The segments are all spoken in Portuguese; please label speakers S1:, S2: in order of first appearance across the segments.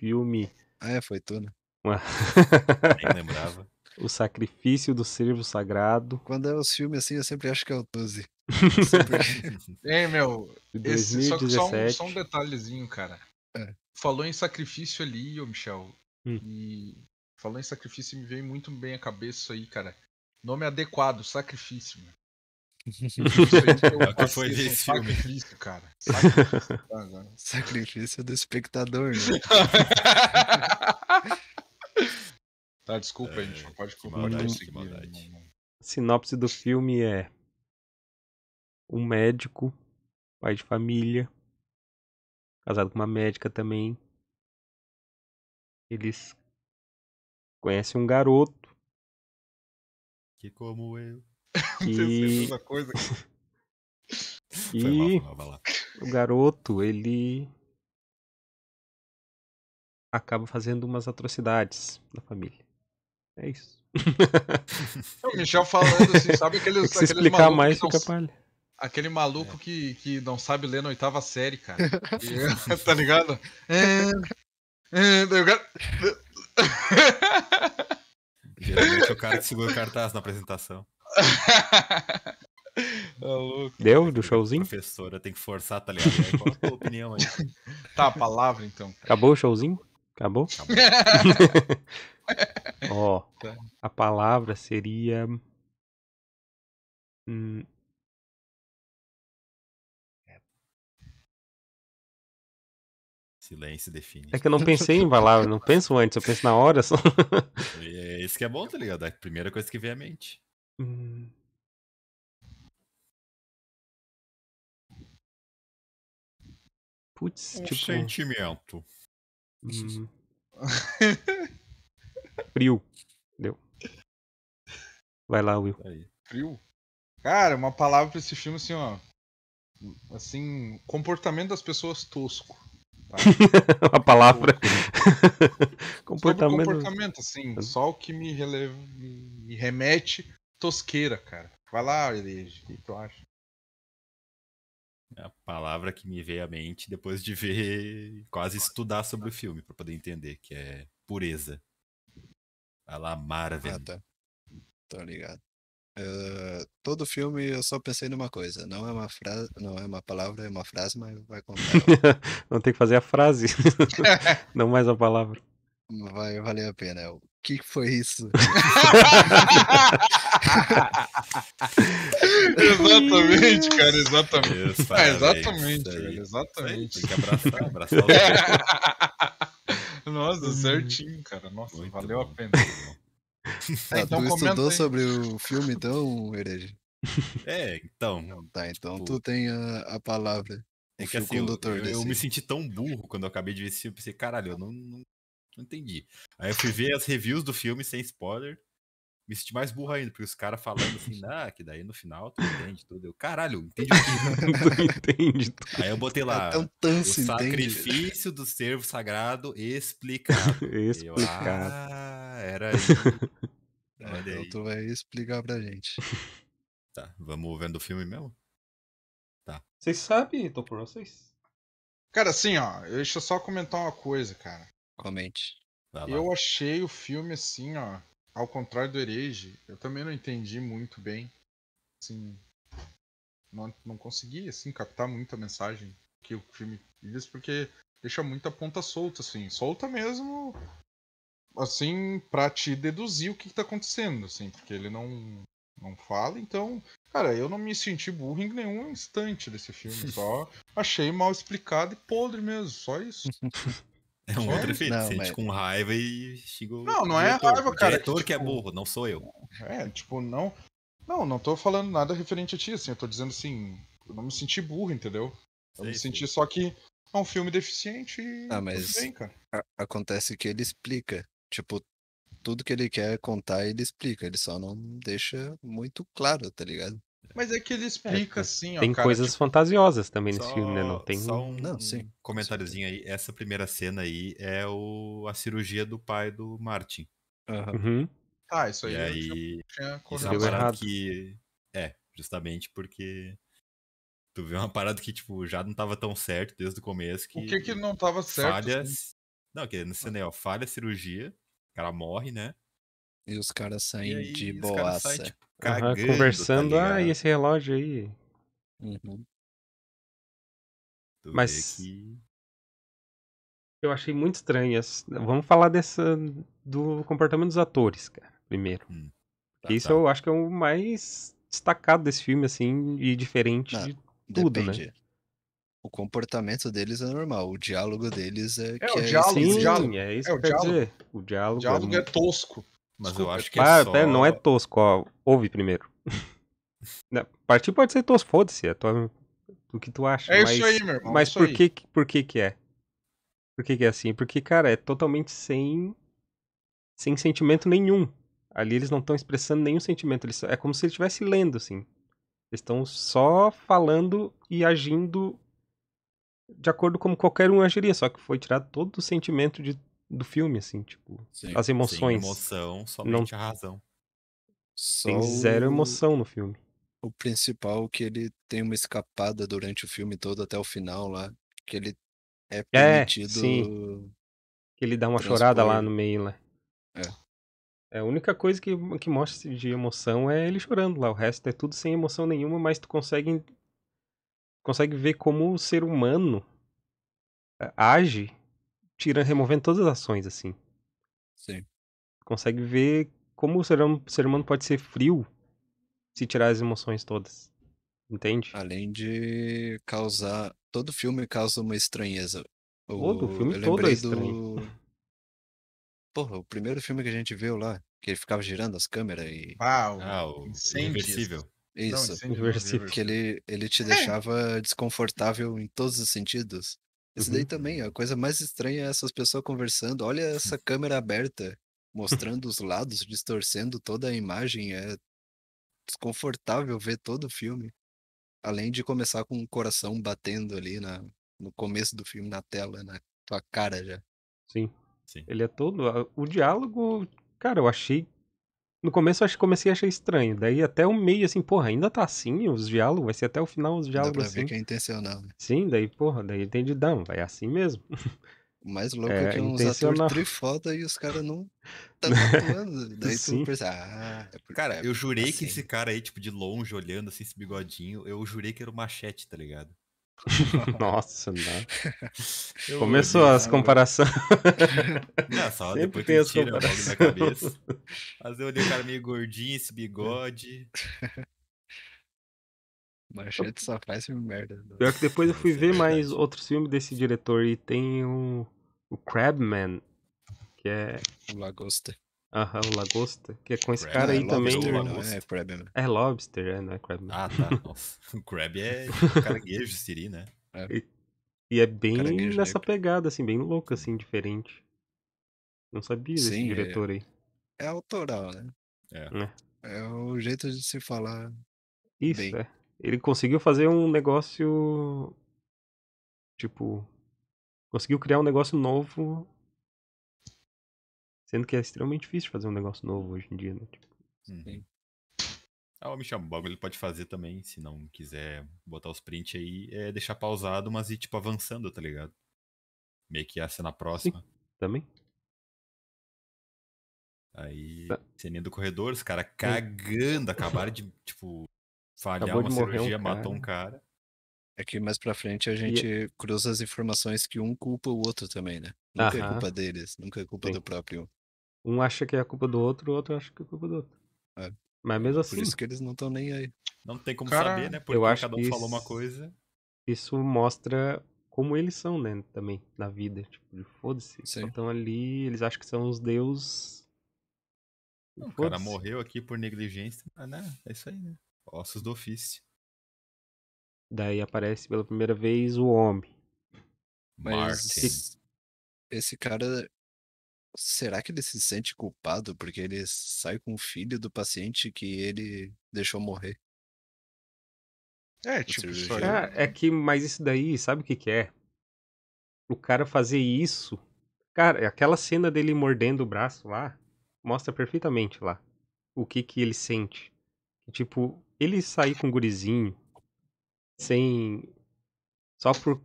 S1: filme. Ah, é, foi tu, né? Nem lembrava. O Sacrifício do Servo Sagrado. Quando é os filmes assim, eu sempre acho que é o 12. é, meu.
S2: Esse, só, só, um, só um detalhezinho, cara. É. Falou em sacrifício ali, ô Michel. Hum. E falou em sacrifício e me veio muito bem a cabeça aí, cara. Nome adequado, sacrifício. Meu. É o que foi desse filme. Sacrifício, cara. Sacrifício, tá,
S1: Sacrifício do espectador, né?
S2: tá, desculpa, é, gente. Pode comentar né?
S3: Sinopse do filme é um médico, pai de família, casado com uma médica também.
S4: Eles conhecem um garoto.
S5: Que como eu. E... e o
S3: garoto, ele acaba fazendo umas atrocidades na família. É isso. É o Michel falando assim, sabe aqueles, é se explicar mais fica não...
S2: Aquele maluco é. que, que não sabe ler na oitava série, cara. E, é, tá ligado? É, é, Geralmente é o cara que segura o
S5: cartaz na apresentação. Tá louco. Deu do showzinho? Professora, tem que forçar, tá ligado? É qual a tua opinião aí? Tá, a palavra então.
S3: Acabou o showzinho? Acabou? Acabou. Ó, tá. a palavra seria. Hum...
S5: Silêncio define. É que eu não pensei em palavra, não
S3: penso antes, eu penso na hora só.
S5: Esse é que é bom, tá ligado? É a primeira coisa que vem à mente.
S3: Hum.
S4: Putz, um tipo... sentimento. Hum.
S3: Frio. Deu. Vai lá, Will.
S2: Frio? Cara, uma palavra pra esse filme assim, ó. Assim, comportamento das pessoas tosco. Tá? uma tipo, palavra. comportamento. comportamento, assim. Só o que me, releva me remete tosqueira, cara. Vai lá, Elige, o que tu acha?
S5: É a palavra que me veio à mente depois de ver, quase estudar sobre o filme para poder entender, que é pureza. Vai lá, Marvel. Ah, tá.
S1: Tô ligado. Uh, todo filme eu só pensei numa coisa. Não é uma frase, não é uma palavra, é uma frase, mas vai contar.
S3: não tem que fazer a frase, não mais a
S1: palavra. Vai valer a pena. É o que foi isso? exatamente, cara, exatamente. Isso, ah, exatamente, exatamente. Tem que abraçar, abraçar
S2: o Nossa, certinho, cara. Nossa, Muito valeu bom. a pena. Ah, então, tu estudou aí.
S1: sobre o filme, então, Herege? É, então. Tá, então tipo... tu tem a, a palavra. É que, assim, eu, eu, eu, me
S5: senti tão burro quando eu acabei de ver esse filme. Pensei, caralho, eu não, não não entendi. Aí eu fui ver as reviews do filme sem spoiler, me senti mais burro ainda, porque os caras falando assim, ah, que daí no final tu entende tudo. Eu, caralho, entendi tudo. entende tudo. Aí eu botei lá, é um o sacrifício entende? do servo sagrado explicado. explicado. Eu, ah, era isso. É, Olha então Tu vai
S2: explicar pra gente.
S5: Tá, vamos vendo o filme mesmo?
S2: Tá. Vocês sabem, tô por vocês. Cara, assim, ó, deixa eu só comentar uma coisa, cara. Comente. Eu achei o filme assim, ó. Ao contrário do Herege, eu também não entendi muito bem. Assim, não, não consegui assim captar muito a mensagem que o filme diz, porque deixa muita ponta solta, assim. Solta mesmo, assim, pra te deduzir o que, que tá acontecendo, assim, porque ele não, não fala, então. Cara, eu não me senti burro em nenhum instante desse filme, só achei mal explicado e podre mesmo, só isso. É um outro é? efeito. Não, sente mas... com
S5: raiva e xingou. Não, não é raiva, cara. O diretor que, é tipo... que é burro, não sou eu.
S2: É, tipo, não. Não, não tô falando nada referente a ti, assim. Eu tô dizendo assim. Eu não me senti burro, entendeu? Eu sei, me senti sim. só que é um filme deficiente e. Ah, mas. Bem, cara.
S1: acontece que ele explica. Tipo, tudo que ele quer contar, ele explica. Ele só não deixa muito claro, tá ligado?
S2: Mas é que ele explica é, assim, ó. Tem cara,
S3: coisas tipo... fantasiosas também só, nesse filme, né? Não tem. Só
S2: um Não,
S5: sim. comentáriozinho aí. Essa primeira cena aí é o... a cirurgia do pai do Martin. Uhum. Tá, isso aí. E aí... Tinha isso é errado. Que... É, justamente porque tu vê uma parada que, tipo, já não tava tão certo desde o começo. Que o que que não tava certo? falhas Assim? Não, que é no cinema, falha a cirurgia, o cara morre, né? E os caras saem aí, de boaça. Saem, tipo, cagando, uhum, conversando, tá ah,
S3: e esse relógio aí? Uhum. Mas eu achei muito estranhas. Né, vamos falar dessa do comportamento dos atores, cara, primeiro. Hum, tá, isso tá. eu acho que é o mais destacado desse filme, assim, e diferente Não, de tudo, né? depende.
S1: né? O comportamento deles é normal, o diálogo deles é. É, o, é diálogo, o diálogo, é isso é, que o diálogo. Dizer. O diálogo, o é diálogo é, muito...
S2: é tosco. Mas Desculpa, eu acho que é só... Até não é
S3: tosco, ó. Ouve primeiro. partir pode ser tosco, foda-se. É tua... o que tu acha. É mas, isso aí, meu irmão. Mas é por, que, por que que é? Por que que é assim? Porque, cara, é totalmente sem... Sem sentimento nenhum. Ali eles não estão expressando nenhum sentimento. Eles... É como se ele estivesse lendo, assim. Eles estão só falando e agindo de acordo como qualquer um agiria, só que foi tirado todo o sentimento de do filme, assim, tipo, sim, as emoções. Sem emoção, somente
S1: não... a razão. Tem zero emoção no filme. O principal que ele tem uma escapada durante o filme todo até o final lá, que ele é, é permitido. É, sim. Que ele dá uma transpor. chorada lá no meio, lá.
S3: Né. É. é. A única coisa que, que mostra de emoção é ele chorando lá. O resto é tudo sem emoção nenhuma, mas tu consegue consegue ver como o ser humano eh, age tirando, removendo todas as ações, assim. Sim. Consegue ver como o ser humano, ser humano pode ser frio se tirar as emoções todas. Entende? Além de
S1: causar. Todo filme causa uma estranheza. O... Todo, o filme todo é estranho. Do... Porra, o primeiro filme que a gente viu lá, que ele ficava girando as câmeras e. Uau! Ah, o Inversível. Isso, Não, inversível. que ele, ele te é. deixava desconfortável em todos os sentidos. Isso uhum. daí também, a coisa mais estranha é essas pessoas conversando. Olha essa câmera aberta, mostrando os lados, distorcendo toda a imagem. É desconfortável ver todo o filme. Além de começar com o coração batendo ali na, no começo do filme, na tela, na tua cara já. Sim.
S3: Sim. Ele é todo. O diálogo, cara, eu achei no começo eu comecei a achar estranho. Daí até o meio, assim, porra, ainda tá assim os diálogos? Vai ser até o final os diálogos Dá pra assim. ver que é intencional. Né? Sim, daí, porra, daí entendi, não, vai assim mesmo. O mais louco é, é que é uns atores
S1: trifoda e os caras não tá né? Daí Sim. tu pensa, ah, é porque... Cara,
S5: eu jurei assim. que esse cara aí, tipo, de longe, olhando assim, esse bigodinho, eu jurei que era o machete, tá ligado?
S3: Nossa, né? Começou as comparações. Não, só Sempre depois tem que as tira logo da cabeça.
S5: Mas eu olhei o cara meio gordinho, esse
S1: bigode. Manchete só faz filme merda. Pior que
S3: depois eu fui é ver mais outros filmes desse diretor e tem o Crabman, que é... O Lagosta. Aham, o lagosta. Que é com esse crab, cara é aí é também. Lobster, né? não, é crab, né? É lobster, é, não é crab. Ah, tá. O crab é caranguejo, siri, né? É. E, e, é bem nessa pegada, assim, bem louca, assim, diferente. Não sabia desse Sim, é. diretor é... aí.
S1: É autoral, né? É. Né? É o jeito de se falar.
S3: Isso, bem. é. Ele conseguiu fazer um negócio. Tipo. Conseguiu criar um negócio novo Sendo que é extremamente difícil fazer um negócio novo hoje em dia, né? Tipo...
S5: Uhum. Ah, o Michel Bogo ele pode fazer também, se não quiser botar os prints aí, é deixar pausado, mas ir tipo avançando, tá ligado? Meio que a na próxima. Sim, também. Aí, tá. ceninha do corredor, os caras hum. cagando,
S1: acabaram de, tipo, falhar Acabou uma cirurgia, um matou um cara. É que mais pra frente a gente e... É cruza as informações que um culpa o outro também, né? Nunca é Aham. é culpa deles, nunca é culpa Sim. do próprio.
S3: Um acha que é a culpa do outro, o outro acha que é a culpa do outro. É. Mas mesmo assim. Por isso que eles não estão nem aí.
S5: Não tem como Cara, saber, né? Porque eu acho cada um isso, falou uma coisa.
S3: Isso mostra como eles são, né? Também, na vida. Tipo, foda-se. Estão ali, eles acham que são os deuses.
S5: o cara morreu aqui por negligência. Ah, né? É isso aí, né? Ossos do ofício.
S3: Daí aparece pela primeira vez o homem. Mas Martin.
S1: esse cara, será que ele se sente culpado porque ele sai com o filho do paciente que ele deixou morrer?
S3: É, tipo, é, é que, mas isso daí, sabe o que que é? O cara fazer isso. Cara, é aquela cena dele mordendo o braço lá mostra perfeitamente lá o que que ele sente. Tipo, ele sair com o gurizinho sem. só por,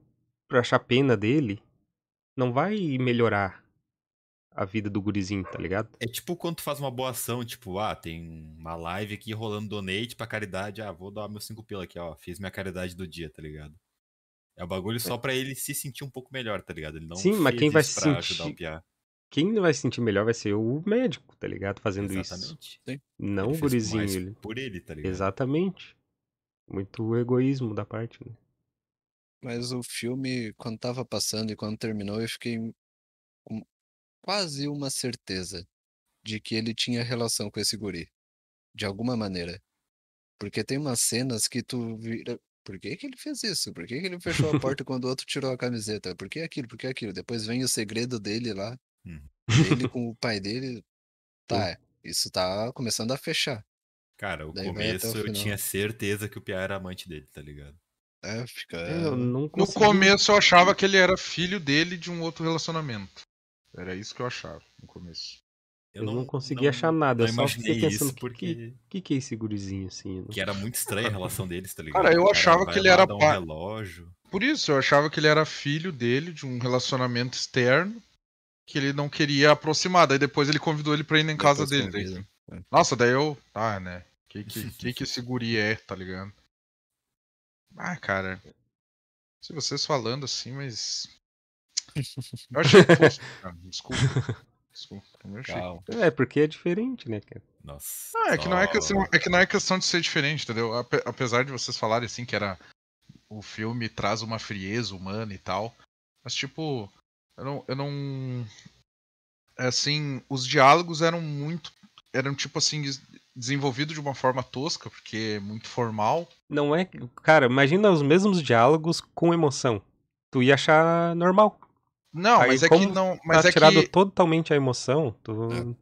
S3: por achar pena dele não vai melhorar
S5: a vida do gurizinho, tá ligado? É tipo quando tu faz uma boa ação, tipo, ah, tem uma live aqui rolando donate pra caridade, ah, vou dar meus cinco pila aqui, ó, fiz minha caridade do dia, tá ligado? É o bagulho só é. pra ele se sentir um pouco melhor, tá ligado? Ele não Sim, mas quem vai se sentir...
S3: Quem vai se sentir melhor vai ser o médico, tá ligado? Fazendo Exatamente. isso. Exatamente. Não ele o gurizinho. Ele... Por ele, tá ligado? Exatamente. Muito egoísmo da parte, né?
S1: Mas o filme, quando tava passando e quando terminou, eu fiquei quase uma certeza de que ele tinha relação com esse guri. De alguma maneira. Porque tem umas cenas que tu vira. Por que, que ele fez isso? Por que, que ele fechou a porta quando o outro tirou a camiseta? Por que aquilo? Por que aquilo? Depois vem o segredo dele lá. Hum. Ele com o pai dele. Tá, isso tá começando a fechar. Cara, o Daí
S5: começo o eu tinha certeza que o Pia era amante dele, tá ligado? É, fica. É,
S2: no começo eu achava que ele era filho dele de um outro relacionamento. Era isso que eu achava no começo. Eu, não, não consegui não, achar nada, eu só fiquei pensando isso porque... que, que, que é esse
S5: gurizinho assim? Não... Né? Que era muito estranha a relação deles, tá ligado? Cara, eu achava que ele era um pai. relógio.
S2: Por isso, eu achava que ele era filho dele, de um relacionamento externo, que ele não queria aproximar. Daí depois ele convidou ele pra ir em casa depois dele. Daí... É. Nossa, daí eu. Ah, né? Que que, que que esse guri é, tá ligado? Ah, cara. Se vocês falando assim, mas. Eu achei fosco. cara. Desculpa. Desculpa. Eu achei. É,
S3: porque é diferente, né, Nossa. Ah, é, que não é, questão,
S2: é que não é questão de ser diferente, entendeu? apesar de vocês falarem assim que era. O filme traz uma frieza humana e tal. Mas, tipo, eu não. Eu não é assim, os diálogos eram muito. Eram, tipo assim, desenvolvido de uma forma tosca, porque é muito formal. Não é. Cara, imagina os mesmos diálogos
S3: com emoção. Tu ia achar normal. Não, Aí, mas é que não. Tá mas tá é tirado que... totalmente a emoção, tu. É.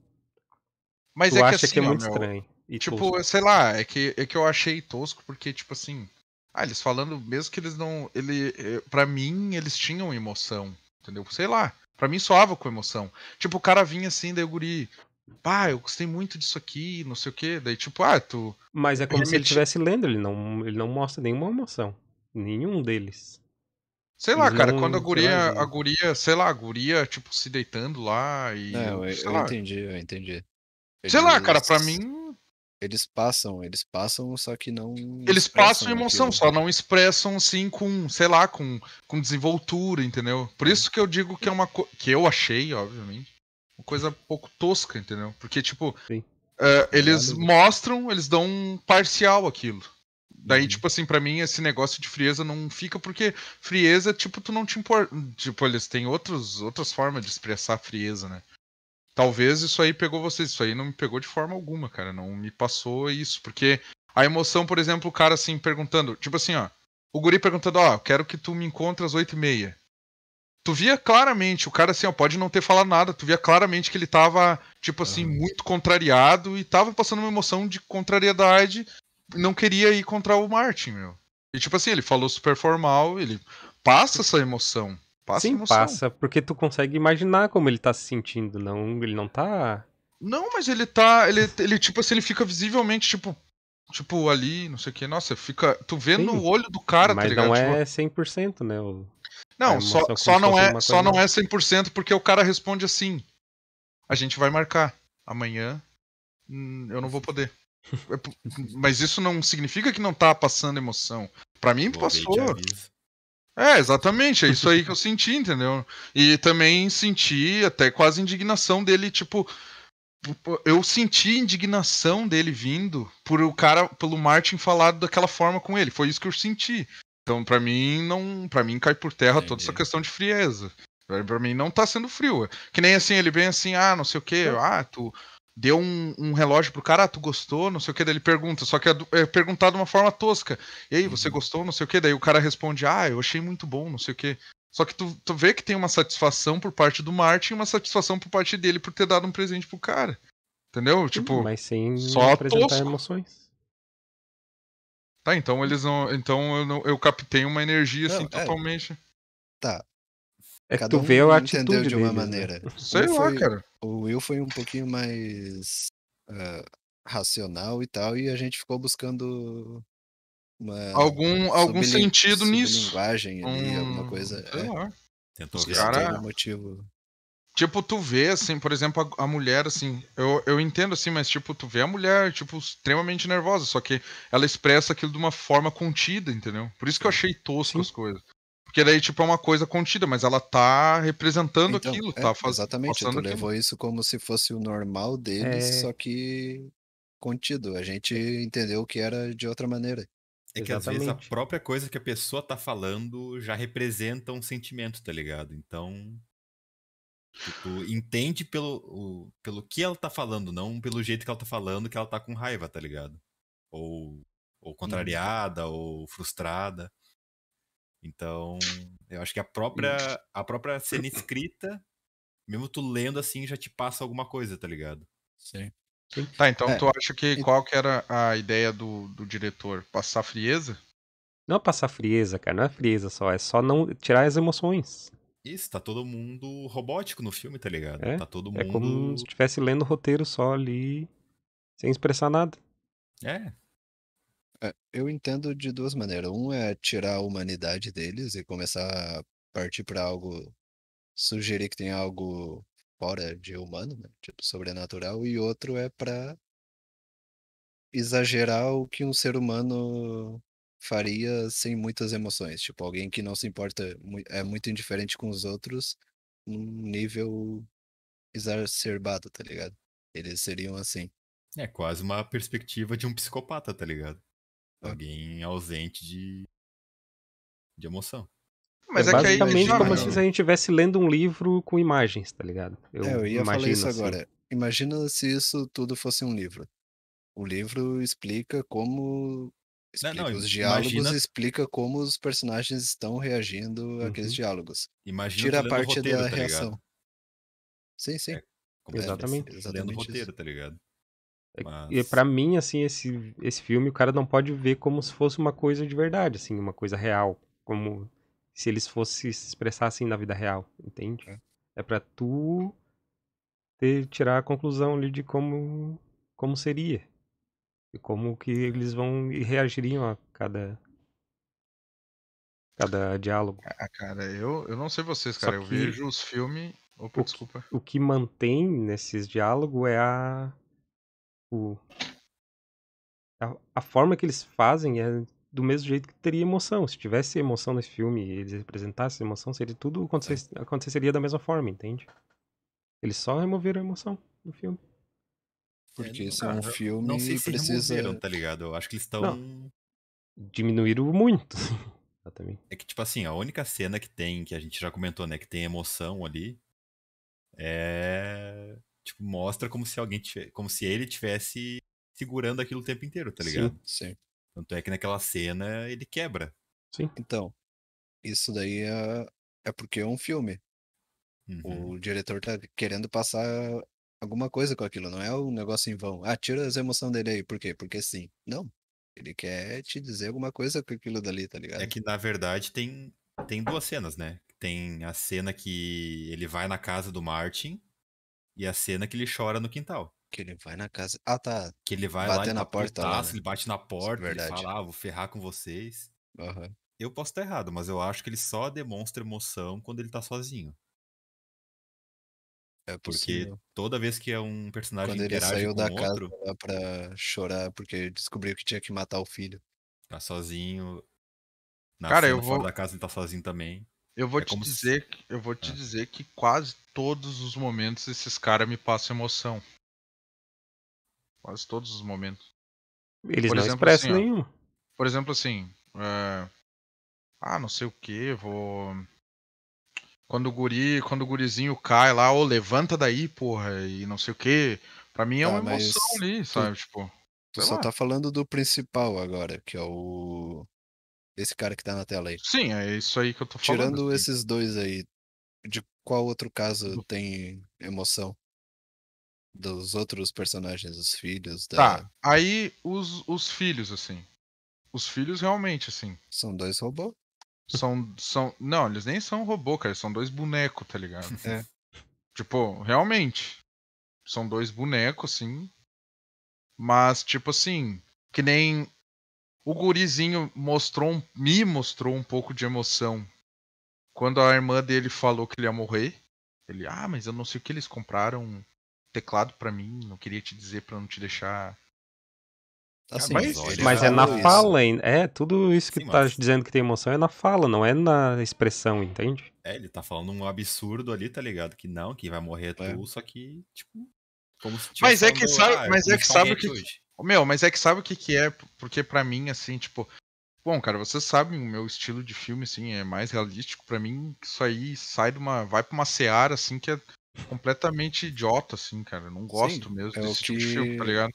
S3: Mas tu é que acha assim, que é assim, muito meu, estranho. tipo, tosco.
S2: sei lá, é que, é que eu achei tosco porque, tipo assim. Ah, eles falando, mesmo que eles não. Ele, eh, para mim, eles tinham emoção. Entendeu? Sei lá. Pra mim soava com emoção. Tipo, o cara vinha assim, daí o guri. Pá, eu gostei muito disso aqui, não sei o quê. Daí, tipo, ah, tu. Mas é como ele se ele estivesse
S3: lendo, ele não, ele não mostra nenhuma emoção. Nenhum deles.
S2: Sei lá, cara, quando a guria, a guria, sei lá, a guria, tipo, se deitando lá e. É, eu, eu entendi, eu entendi. Eles, sei lá, cara, pra mim. Eles
S1: passam, eles passam, só que não. Eles passam emoção, aquilo. só
S2: não expressam, assim, com, sei lá, com, com desenvoltura, entendeu? Por isso que eu digo que é uma coisa. Que eu achei, obviamente. Uma coisa um pouco tosca, entendeu? Porque, tipo. Uh, eles mostram, eles dão um parcial aquilo. Daí, uhum. tipo assim, para mim esse negócio de frieza não fica, porque frieza, tipo, tu não te importa. Tipo, eles têm outros, outras formas de expressar frieza, né? Talvez isso aí pegou vocês, isso aí não me pegou de forma alguma, cara. Não me passou isso. Porque a emoção, por exemplo, o cara assim perguntando, tipo assim, ó. O guri perguntando, ó, quero que tu me encontre às oito e meia. Tu via claramente, o cara assim, ó, pode não ter falado nada, tu via claramente que ele tava, tipo assim, muito contrariado e tava passando uma emoção de contrariedade não queria ir contra o Martin, meu. E tipo assim, ele falou super formal, ele passa essa emoção. Passa Sim, emoção. passa, porque tu consegue imaginar como ele tá se
S3: sentindo, não, ele não tá
S2: Não, mas ele tá, ele, ele tipo assim, ele fica visivelmente tipo tipo ali, não sei o que, nossa, fica, tu vê Sim, no olho do cara, tá ligado? Mas não tipo é 100%,
S3: né? O... Não, só, só é, não é, só não é
S2: 100% porque o cara responde assim: "A gente vai marcar amanhã, hum, eu não vou poder". É mas isso não significa que não tá passando emoção. Para mim Vou passou. É, exatamente, é isso aí que eu senti, entendeu? E também senti até quase indignação dele, tipo, tipo, eu senti indignação dele vindo por o cara, pelo Martin falar daquela forma com ele. Foi isso que eu senti. Então, para mim não, para mim cai por terra Entendi. toda essa questão de frieza. Pra mim não tá sendo frio. Que nem assim, ele vem assim, ah, não sei o que, ah, tu, deu um, um relógio pro cara, ah, tu gostou, não sei o que, daí ele pergunta, só que é, é perguntar de uma forma tosca. E aí, você uhum. gostou, não sei o que, daí o cara responde, ah, eu achei muito bom, não sei o que. Só que tu, tu vê que tem uma satisfação por parte do Martin e uma satisfação por parte dele por ter dado um presente pro cara. Entendeu? Sim, tipo, mas sem só apresentar tosco. emoções. Tá, então eles não. Então eu, eu captei uma energia não, assim é, totalmente. Tá. É Cada que tu um vê a atitude entendeu de uma né? maneira. Né? Sei lá, cara.
S1: O Will foi um pouquinho mais uh, racional e tal, e a gente ficou buscando uma, algum algum sentido nisso. Linguagem ali, alguma coisa. Sei é. lá.
S2: Tentou ver. Cara... motivo. Tipo, tu vê, assim, por exemplo, a, a, mulher, assim, eu, eu entendo, assim, mas, tipo, tu vê a mulher, tipo, extremamente nervosa, só que ela expressa aquilo de uma forma contida, entendeu? Por isso que eu achei tosco Sim. as coisas. Porque daí, tipo, é uma coisa contida, mas ela tá representando então, aquilo, é, tá fazendo. Exatamente, tu levou
S1: isso como se fosse o normal deles, é... só que contido. A gente entendeu que era de outra maneira. É que Exatamente. às vezes a própria coisa que a pessoa tá
S5: falando já representa um sentimento, tá ligado? Então. entende pelo, o, pelo que ela tá falando, não pelo jeito que ela tá falando que ela tá com raiva, tá ligado? Ou, ou uhum. contrariada, hum. ou frustrada.
S2: Então, eu acho que a própria, a própria cena
S5: escrita, mesmo tu lendo assim, já te passa alguma coisa, tá ligado? Sim.
S2: Tá, então é. tu acha que qual que era a ideia do, do diretor? Passar frieza? Não é passar frieza, cara, não é frieza
S3: só, é só não tirar as emoções.
S5: Isso, tá todo mundo robótico no filme, tá ligado? É, tá
S3: todo mundo. É como se estivesse lendo o roteiro só ali, sem expressar nada.
S1: É, é, eu entendo de duas maneiras. Um é tirar a humanidade deles e começar a partir para algo, sugerir que tem algo fora de humano, né? tipo sobrenatural, e outro é para exagerar o que um ser humano faria sem muitas emoções, tipo alguém que não se importa, é muito indiferente com os outros, num nível exacerbado, tá ligado? Eles seriam assim.
S5: É quase uma perspectiva de um psicopata, tá ligado? Tá. Alguém ausente de, de emoção.
S3: Mas é, é basicamente aí, como se a gente estivesse lendo um livro com imagens, tá ligado? Eu, é, eu ia falar isso assim. agora.
S1: Imagina se isso tudo fosse um livro. O livro explica como. Explica não, não, os diálogos imagina... explica como os personagens estão reagindo uhum. àqueles diálogos. Imagina Tira a parte roteiro, da tá reação. Sim, sim. É, exatamente. É, exatamente lendo o roteiro, isso. tá ligado? Mas... E
S3: para mim, assim, esse, esse filme o cara não pode ver como se fosse uma coisa de verdade, assim, uma coisa real, como se eles fossem se expressar assim na vida real, entende? É, é para tu ter, tirar a conclusão ali de como como seria e como que é. eles vão e reagiriam a cada
S2: cada diálogo. Ah, ah cara, eu, eu não sei vocês, cara, Só eu vejo os filmes Opa, o, desculpa.
S3: Que, o que mantém nesses diálogos é a Tipo. A, a, forma que eles fazem é do mesmo jeito que teria emoção. Se tivesse emoção nesse filme eles representassem emoção, seria tudo aconteceria da mesma forma, entende? Eles só removeram a emoção
S5: no filme. É, Porque
S3: isso é um filme não sei se precisa. Removeram, tá
S5: ligado? Eu acho que eles estão.
S3: Diminuíram muito.
S5: É que, tipo assim, a única cena que tem, que a gente já comentou, né, que tem emoção ali, é tipo, mostra como se alguém como se ele tivesse segurando aquilo o tempo inteiro, tá ligado? Sim, sim. Tanto é que naquela cena ele quebra.
S1: Sim. Então, isso daí é, é porque é um filme. Uhum. O diretor tá querendo passar alguma coisa com aquilo, não é um negócio em vão. Ah, tira as emoções dele aí, por quê? Porque sim. Não. Ele quer te dizer alguma coisa com aquilo dali, tá ligado? É que na verdade tem,
S5: tem duas cenas, né? Tem a cena que ele vai na casa do Martin e a cena que ele chora no quintal. Que ele vai na casa.
S1: Ah, tá. Que ele vai lá, tá na porta, putaço, lá, né? ele bate
S5: na porta, Verdade. ele fala, ah, vou ferrar com vocês. Uhum. Eu posso estar errado, mas eu acho que ele só demonstra emoção quando ele tá sozinho. É porque toda vez que é um personagem quando ele saiu da outro,
S1: casa para chorar porque descobriu que tinha que matar o filho. Tá sozinho. Na
S5: Cara, eu vou da casa ele tá sozinho
S2: também. Eu vou é te dizer, se... eu vou te é. dizer que quase todos os momentos esses caras me passam emoção. Quase todos os momentos. Eles por não exemplo, expressam assim, nenhum. Ó, por exemplo, assim, é... ah, não sei o que, vou quando o guri, quando o gurizinho cai lá, ou levanta daí, porra, e não sei o que. Pra mim é tá, uma emoção ali, sabe? Tu, tipo. Tu só lá. tá falando do principal agora, que é o. Esse cara que tá na tela aí. Sim, é isso aí que eu tô falando. Tirando assim.
S1: esses dois aí, de qual outro caso tem emoção? Dos outros personagens, os filhos da... Tá,
S2: aí os, os filhos, assim. Os filhos realmente, assim. São dois robôs? São, são. Não, eles nem são robô, cara. São dois bonecos, tá ligado? É. Tipo, realmente. São dois bonecos, assim. Mas, tipo assim, que nem o gurizinho mostrou, me mostrou um pouco de emoção quando a irmã dele falou que ele ia morrer. Ele, ah, mas eu não sei o que eles compraram um teclado para mim, não queria te dizer para não te deixar Assim, assim mas, mas é, é na isso. fala,
S3: é tudo isso que Sim, tá mas... dizendo que tem emoção é na fala, não é na
S2: expressão,
S3: entende?
S5: É, ele tá falando um absurdo ali, tá ligado? Que não, que vai morrer é tu, só que, tipo,
S2: como se Mas é que sabe, ah, mas é que sabe que, meu, mas é que sabe o que que é? Porque para mim, assim, tipo... Bom, cara, vocês sabem o meu estilo de filme, assim, é mais realístico. para mim, isso aí sai de uma... Vai pra uma seara, assim, que é completamente idiota, assim, cara. Eu não gosto Sim, mesmo é desse tipo que... de filme, tá ligado?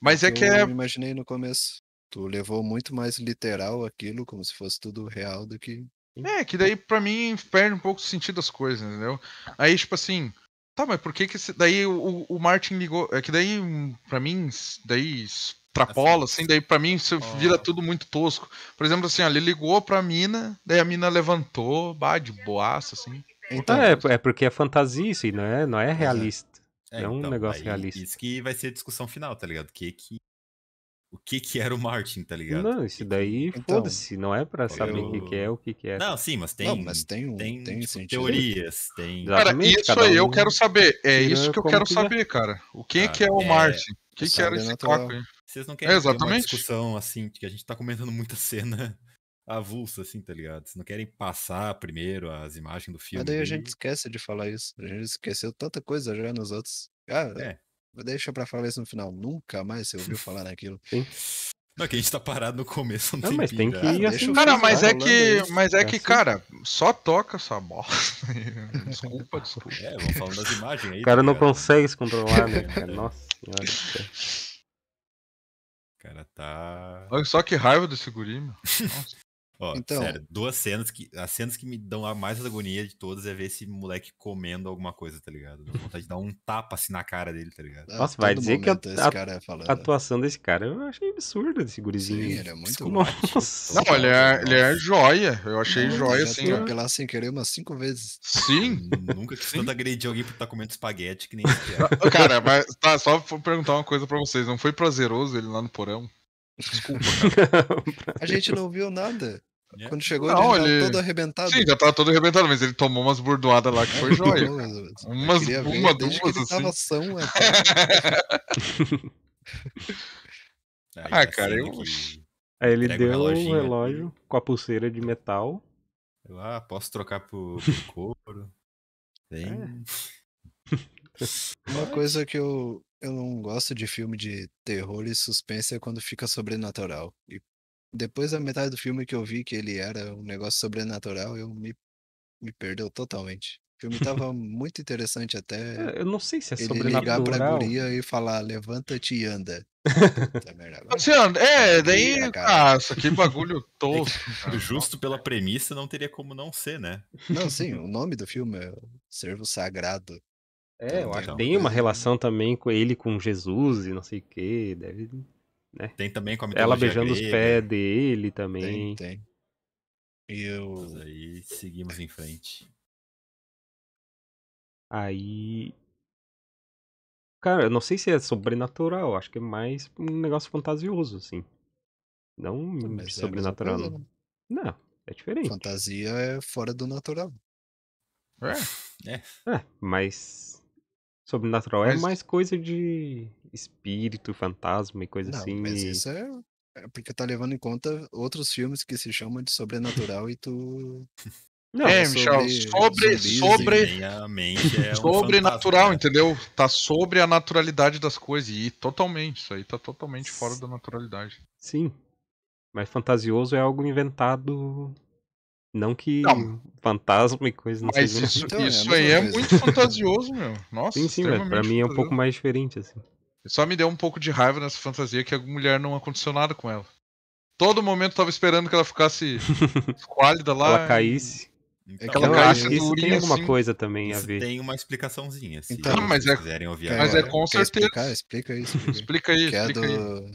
S2: Mas é, é que é... Eu
S1: imaginei no começo. Tu levou muito mais literal aquilo, como se fosse tudo real do que...
S2: É, que daí para mim perde um pouco o sentido das coisas, entendeu? Aí, tipo assim, Tá, mas por que que esse... daí o, o, Martin ligou? É que daí, para mim, daí extrapola, assim, assim daí para mim isso vira tudo muito tosco. Por exemplo, assim, ó, ele ligou pra mina, daí a mina levantou, bah, de boaça, assim.
S3: Então, é, é porque é fantasia isso, assim, não é, não é realista. É, é um então, negócio realista.
S5: Isso que vai ser discussão final, tá ligado? Que que o que que era o Martin, tá ligado? Não, isso daí, então, foda-se, não é pra saber o que que é, o que que é.
S3: Não, sim, mas tem, não, mas
S5: tem, um, tem,
S3: tem tipo, teorias, tem... Cara, isso aí um... eu quero
S2: saber, é isso que eu quero que saber, é. cara. O que cara, que é o é... Martin? O que que era esse toque? Tá aí? Vocês não querem é, exatamente. uma
S5: discussão, assim, que a gente tá comentando muita cena avulsa, assim, tá ligado? Vocês não querem passar primeiro as imagens do filme. Mas daí a gente
S1: esquece de falar isso, a gente esqueceu tanta coisa já nos outros. Cara, é. Deixa pra falar isso no final. Nunca mais você ouviu falar daquilo. Sim.
S5: Não, que a gente tá parado no começo, não, não mas tem que ir assim. Cara, mas é tá que, mas assim? é que, cara,
S2: só toca essa bosta. Desculpa, desculpa. É, vamos falando das imagens aí. O cara tá não cara. consegue se controlar, né? Nossa senhora. O cara tá. Olha só que raiva desse guri, meu. Nossa. Ó, então, sério, duas cenas
S5: que. As cenas que me dão a mais agonia de todas é ver esse moleque comendo alguma coisa, tá ligado? Dá vontade de dar um tapa assim na cara dele, tá ligado? Ah, Nossa, vai dizer que a, a, é a,
S3: atuação desse cara eu achei
S2: absurda, desse gurizinho. Sim, ele é muito bom. Não, ele é, ele é joia. Eu achei muito joia, assim. Eu apelar
S1: sem querer umas cinco vezes. Sim. nunca quis tanto agredir alguém por estar tá comendo espaguete
S2: que nem esse Cara, mas tá, só vou perguntar uma coisa pra vocês. Não foi prazeroso ele lá no porão? Desculpa, cara. a gente não viu
S1: nada. É. Quando chegou, não, ele já ele... todo arrebentado. Sim, já
S2: tava todo arrebentado, mas ele tomou umas burdoadas lá que foi joia. umas, uma, duas, assim. Né,
S3: ah, que assim. Tava são, é, ah, cara, eu... Aí ele deu um relógio com a pulseira de metal.
S5: Sei lá, posso trocar por, couro. Tem. É.
S1: Uma coisa que eu, eu não gosto de filme de terror e suspense é quando fica sobrenatural. E depois da metade do filme que eu vi que ele era um negócio sobrenatural, eu me, me perdeu totalmente. O filme tava muito interessante até. É, eu não sei se é ele sobrenatural. ligar pra guria e falar, levanta-te e anda.
S5: Assim, é, daí. Nossa, tá, é que bagulho tosco. Justo pela premissa, não teria
S1: como não ser, né? Não, sim, o nome do filme é Servo Sagrado. É, então eu acho que
S3: tem então, uma é. relação também com ele com Jesus e não sei o que. Deve né? Tem também com a Ela beijando grega. os pés dele também.
S5: Tem, tem. Eu... Mas aí seguimos em frente. Aí.
S3: Cara, eu não sei se é sobrenatural, acho que é mais um negócio fantasioso, assim. Não ah, Mas é sobrenatural. É não.
S1: Né? não, é diferente. Fantasia é fora do natural.
S6: É. É,
S3: é mas. Sobrenatural é mas... é mais coisa de espírito, fantasma e coisa não, assim. Mas isso
S1: é, é porque tá levando em conta outros filmes que se chamam de sobrenatural e tu
S2: não, é, é Michel, sobre. sobre, sobre sobrenatural, é um é. entendeu? Tá sobre a naturalidade das coisas. E totalmente, isso aí tá totalmente fora da naturalidade.
S3: Sim. Mas fantasioso é algo inventado. Não
S2: que não. fantasma e coisa não Mas isso, então, é isso é, aí é muito fantasioso, meu. Nossa, sim, sim, mas pra mim é um pouco mais diferente, assim. Só me deu um pouco de raiva nessa fantasia que a mulher não aconteceu nada com ela. Todo momento eu tava esperando que ela ficasse squálida lá. Ela caísse. é
S3: que ela caísse do isso tem alguma assim. coisa também a ver. Isso tem
S5: uma explicaçãozinha. Se então,
S2: mas é,
S1: quiserem ouvir mas é com certeza. Explicar? Explica isso. Explica, isso. Quero Explica é do...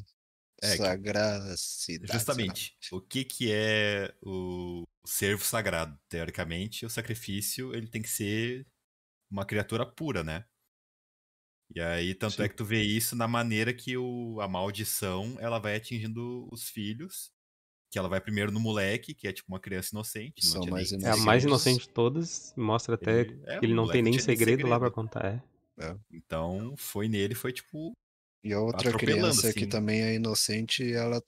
S1: É, Sagrada cidade. Justamente.
S5: O que, que é o servo sagrado? Teoricamente, o sacrifício ele tem que ser uma criatura pura, né? E aí, tanto é Sim. é que tu vê isso na maneira que o, a maldição ela vai atingindo os filhos. Que ela vai primeiro no moleque, que é tipo uma criança inocente. São mais É a mais inocente de
S3: todas. Mostra até ele, é, que ele não tem nem segredo, segredo, lá pra contar. É.
S5: É. Então, foi nele, foi tipo. E a outra criança assim. que
S1: também é inocente, ela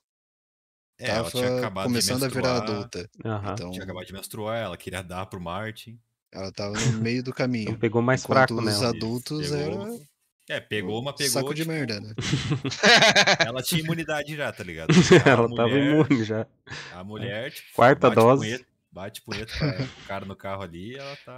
S1: é, ela tinha acabado começando a virar adulta. Uhum. Então, tinha
S5: acabado de menstruar, ela queria dar pro Martin. Ela
S1: tava no meio do então caminho. Então pegou mais fraco, né? Os adultos pegou...
S5: era é, pegou uma, pegou. Saco de tipo... merda, né? Ela tinha imunidade já, tá ligado? Tipo, ela mulher, tava imune já. A mulher. Tipo, Quarta dose. Punheta, bate punheta pra o cara no carro ali ela tá.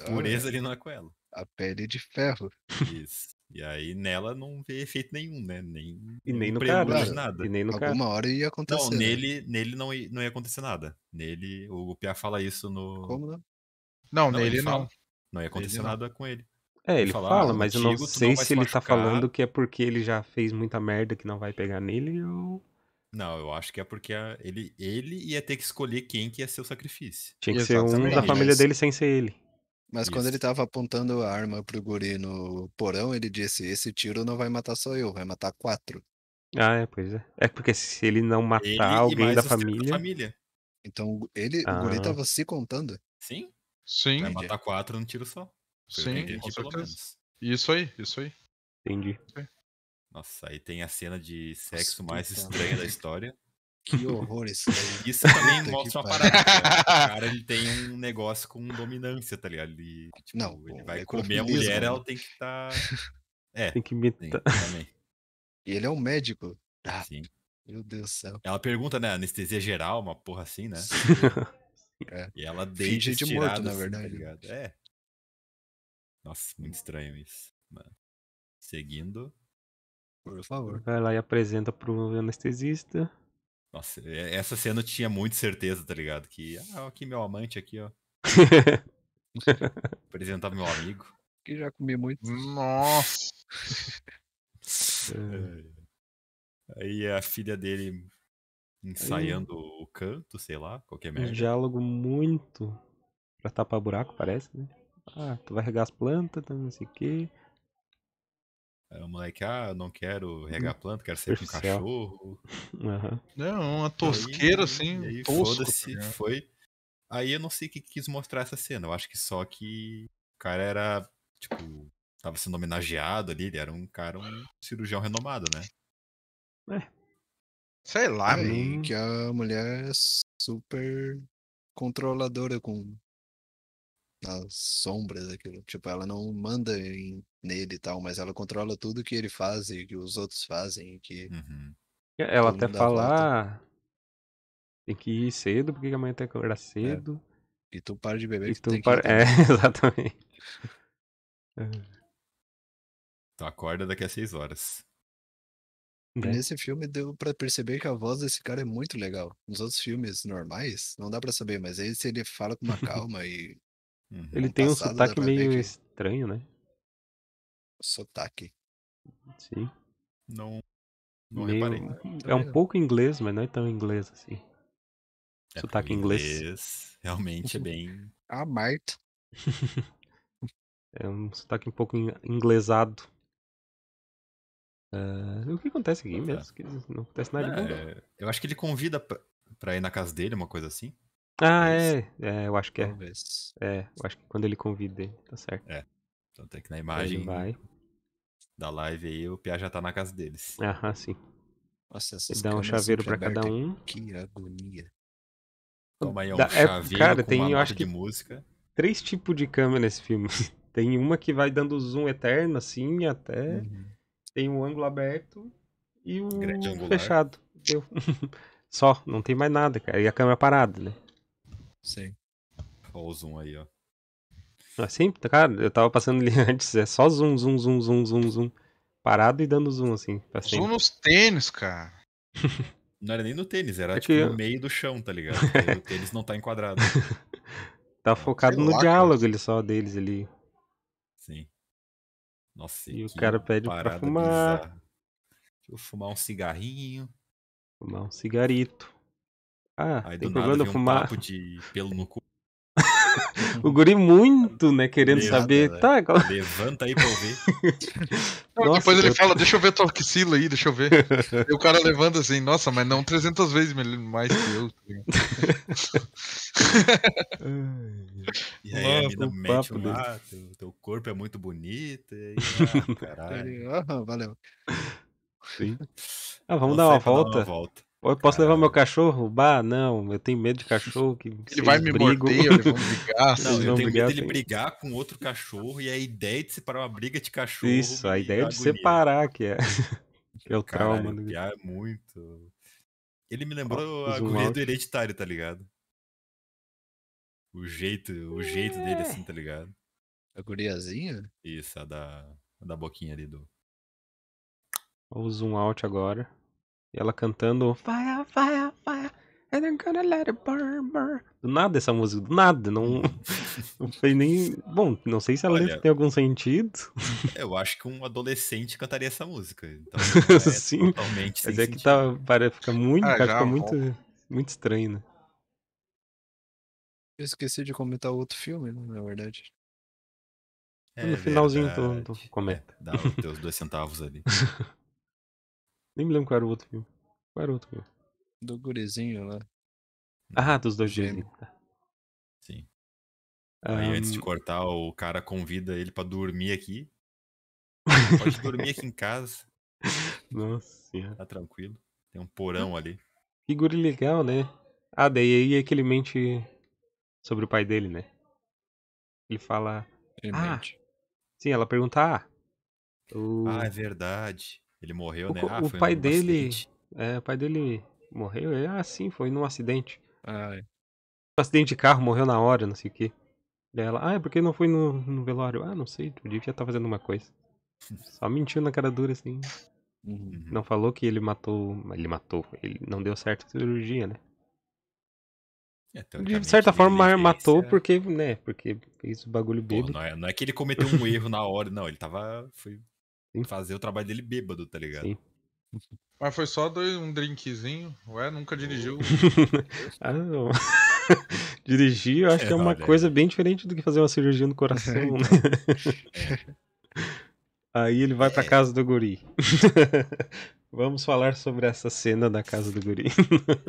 S5: Ah, pureza não é. ali com ela A pele de ferro. Isso. E aí nela não vê efeito nenhum, né? Nem, e nem no cara. Né? Nada. E nem no Alguma cara. hora ia acontecer. Não, né? nele, né? nele não, ia, não ia acontecer nada. Nele, o Pia fala isso no. Como não? Não, não nele não. Fala. Não ia acontecer nele nada não. com ele. É, ele falar, fala, ah, mas eu não sei não se, se ele tá falando
S3: que é porque ele já fez muita merda que não vai pegar nele ou.
S5: Não, eu acho que é porque ah, ele, ele ia ter que escolher quem que ia ser o sacrifício.
S3: Tinha que Exatamente. ser um da família dele
S1: sem ser ele. Mas Isso. quando ele tava apontando a arma pro guri no porão, ele disse: Esse tiro não vai matar só eu, vai matar quatro.
S3: Ah, é, pois é. É porque se ele não matar ele alguém da família... da
S1: família... Então ele, ah. o guri ah.
S3: tava
S5: se contando? Sim. Sim. Vai matar quatro num tiro só. Sim, entendi, com certeza.
S2: Isso aí, isso aí. Entendi. Nossa, aí tem
S5: a cena de sexo Nossa, mais estranha da história. Que horror isso Isso também mostra uma parada. Né? O cara ele tem um negócio com dominância, tá ligado? Ele, tipo, Não, ele vai é comer a mulher, né? ela tem que estar. Tá...
S1: É. Tem que imitar. Tem, e ele é um médico.
S5: Ah, Sim. Meu Deus do céu. Ela é pergunta, né? Anestesia geral, uma porra assim, né? É. E ela deixa. Finge de morto, assim, na tá verdade. Tá é. Nossa, muito estranho isso. Seguindo. Por favor.
S3: Vai lá e apresenta pro anestesista.
S5: Nossa, essa cena eu tinha muito certeza, tá ligado? Que, ah, aqui meu amante aqui, ó. apresentar meu amigo. Que já comi muito. Nossa! é. é. Aí a filha dele ensaiando Aí... o canto, sei lá, qualquer merda. Um
S3: diálogo muito pra tapar buraco, parece, né? Ah, tu vai regar as plantas, tá, não sei o quê.
S5: Aí o moleque, ah, eu não quero regar hum, planta, quero ser com um cachorro.
S2: Uhum. Não, é uma tosqueira assim, aí, assim, Foda-se, é. foi.
S5: Aí eu não sei o que quis mostrar essa cena. Eu acho que só que o cara era, tipo, tava sendo homenageado ali, ele era um cara, um cirurgião renomado,
S1: né? É. Sei lá, é, Que a mulher é super controladora com nas sombras aquilo. Tipo, ela não manda em, nele e tal, mas ela controla tudo que ele faz e que os outros fazem. Que uhum.
S3: Ela até falar ah, tem que ir cedo, porque amanhã tem que acordar é. cedo.
S1: É. E tu para de beber. E tu para... É, exatamente. É.
S5: tu acorda daqui a seis horas.
S1: É. Nesse filme deu para perceber que a voz desse cara é muito legal. Nos outros filmes normais, não dá para saber, mas esse ele fala com uma calma e Uhum. Ele tem um sotaque meio que...
S3: estranho, né? Sotaque. Sim.
S1: Não, não
S3: meio... reparei. Hum, é um pouco inglês, mas não é tão inglês assim. É sotaque inglês. inglês.
S5: Realmente é bem. ah,
S1: Marta.
S3: é um sotaque um pouco inglesado. Uh, o que acontece aqui ah, mesmo? Tá. Não acontece nada é, de bom.
S5: É, eu acho que ele convida pra, pra ir na casa dele, uma coisa assim.
S3: Ah, é. é. eu acho que é. É, eu acho que quando ele convida tá certo. É. Então tem que na então imagem
S5: da live aí, o Pia já tá na casa deles.
S3: Aham, sim. Nossa, essas Dá um chaveiro para cada um.
S1: Que agonia. Hum, Toma aí um da, é, chaveiro é, cara, com tem, uma eu acho que música.
S3: Três tipos de câmera nesse filme. tem uma que vai dando zoom eterno, assim, até. Uhum. Tem um ângulo aberto e um fechado. Deu. Só, não tem mais nada, cara. E a câmera parada, né?
S5: sim Olha o zoom aí, ó.
S3: Assim, cara, eu tava passando ali antes, é só zoom, zoom, zoom, zoom, zoom, zoom. Parado e dando zoom, assim. Zoom
S5: nos tênis, cara. não era nem no tênis, era é tipo no meio do chão, tá ligado? o tênis não tá enquadrado. tá
S3: focado lá, no diálogo ele só deles ali.
S5: Sim. Nossa, e o cara pede pra fumar. Deixa eu fumar um cigarrinho.
S3: Fumar um cigarito. Ah, Aí tem do nada, de fumar. Um papo
S5: de pelo no cu.
S3: o guri muito, né, querendo Levanta, saber. Tá, qual... Levanta
S5: aí pra
S2: ouvir. nossa, depois ele fala, deixa eu ver a tua axila aí, deixa eu ver. e o cara levanta assim, nossa, mas não 300 vezes mais que eu. Tá e aí nossa, a mina mete lá,
S5: ah, teu, teu, corpo é muito bonito. E aí, ah,
S1: caralho. valeu.
S3: Sim. Ah, vamos dar uma volta. Dar uma volta. Eu posso levar meu cachorro? Bah, não, eu tenho medo de cachorro. Que ele vai me brigam. morder, eles brigar. Não, eu tenho brigar, medo dele brigar
S5: com outro cachorro e a ideia de separar uma briga de cachorro. Isso, a ideia é de separar,
S3: que é, que é o Caralho, trauma.
S5: É muito. Ele me lembrou oh, a guria do hereditário, tá ligado? O jeito, o jeito é. dele assim, tá ligado? A guriazinha? Isso, a da, a da boquinha ali do.
S3: Vamos zoom out agora. E ela cantando Fire,
S6: fire, fire, and I'm gonna let it burn, burn.
S3: Do nada essa música, do nada. Não, não fez nem. Bom, não sei se ela tem algum sentido.
S5: Eu acho que um adolescente cantaria essa música. Então, é Sim. Totalmente Mas é que
S3: tá, para, fica muito, ah, fica muito, muito estranho, né?
S1: Eu esqueci de comentar outro filme, né, na verdade. É, no é finalzinho do
S3: tu comenta. É, dá os
S5: teus dois centavos ali. Nem me lembro qual era o outro filme.
S3: Qual era o outro filme?
S1: Do gurizinho lá.
S5: Ah, dos dois gêmeos. Tá. Sim. Aí um... antes de cortar, o cara convida ele para dormir aqui. Pode dormir aqui em casa.
S3: Nossa
S5: Tá tranquilo. Tem um
S3: porão ali. Que guri legal, né? Ah, daí aí é que ele mente sobre o pai dele, né? Ele fala. Ele ah, mente. Sim, ela pergunta. Ah, o... ah, é
S5: verdade. Ele morreu, o, né? Ah, o pai dele.
S3: É, o pai dele morreu. É, ah, sim, foi num acidente. Ah, é. Um acidente de carro, morreu na hora, não sei o quê. ela, ah, é porque não foi no, no velório. Ah, não sei, o devia estar tá fazendo uma coisa. Só mentiu na cara dura, assim. Uhum. Não falou que ele matou. Ele matou. Ele não deu certo a cirurgia, né? É, de certa forma, matou porque, né? Porque fez o bagulho bobo. Não, é, não, é, que ele cometeu um
S5: erro na hora, não. Ele tava. Foi Sim. fazer o trabalho dele bêbado, tá ligado? Sim.
S2: Mas foi só um drinkzinho? Ué, nunca dirigiu? ah, não. Dirigir eu acho é, que é uma olha. É. coisa
S3: bem diferente do que fazer uma cirurgia no coração, é, então. né? Aí ele vai é. pra casa do guri. Vamos falar sobre essa cena da casa do guri.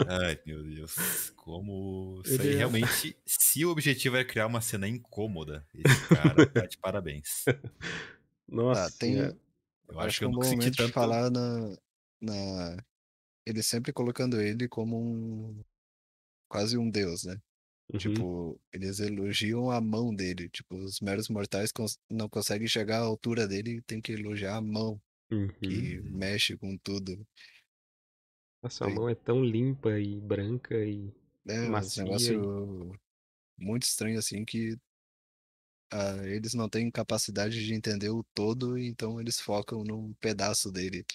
S3: Ai,
S5: meu Deus.
S3: Como. Isso aí é. realmente.
S5: Se o objetivo é criar uma cena incômoda, esse cara tá de parabéns. Nossa. Ah, tem,
S1: eu acho, acho que é eu um bom consegui tanto... falar na, na. Ele sempre colocando ele como um. Quase um deus, né? Uhum. Tipo, eles elogiam a mão dele. Tipo, os meros mortais cons não conseguem chegar à altura dele e tem que elogiar a mão. Uhum. Que mexe com tudo.
S3: Nossa, Aí... a mão é tão limpa e branca e. É, macia. um
S1: negócio e... muito estranho assim que ah, eles não têm capacidade de entender o todo, então eles focam num pedaço dele.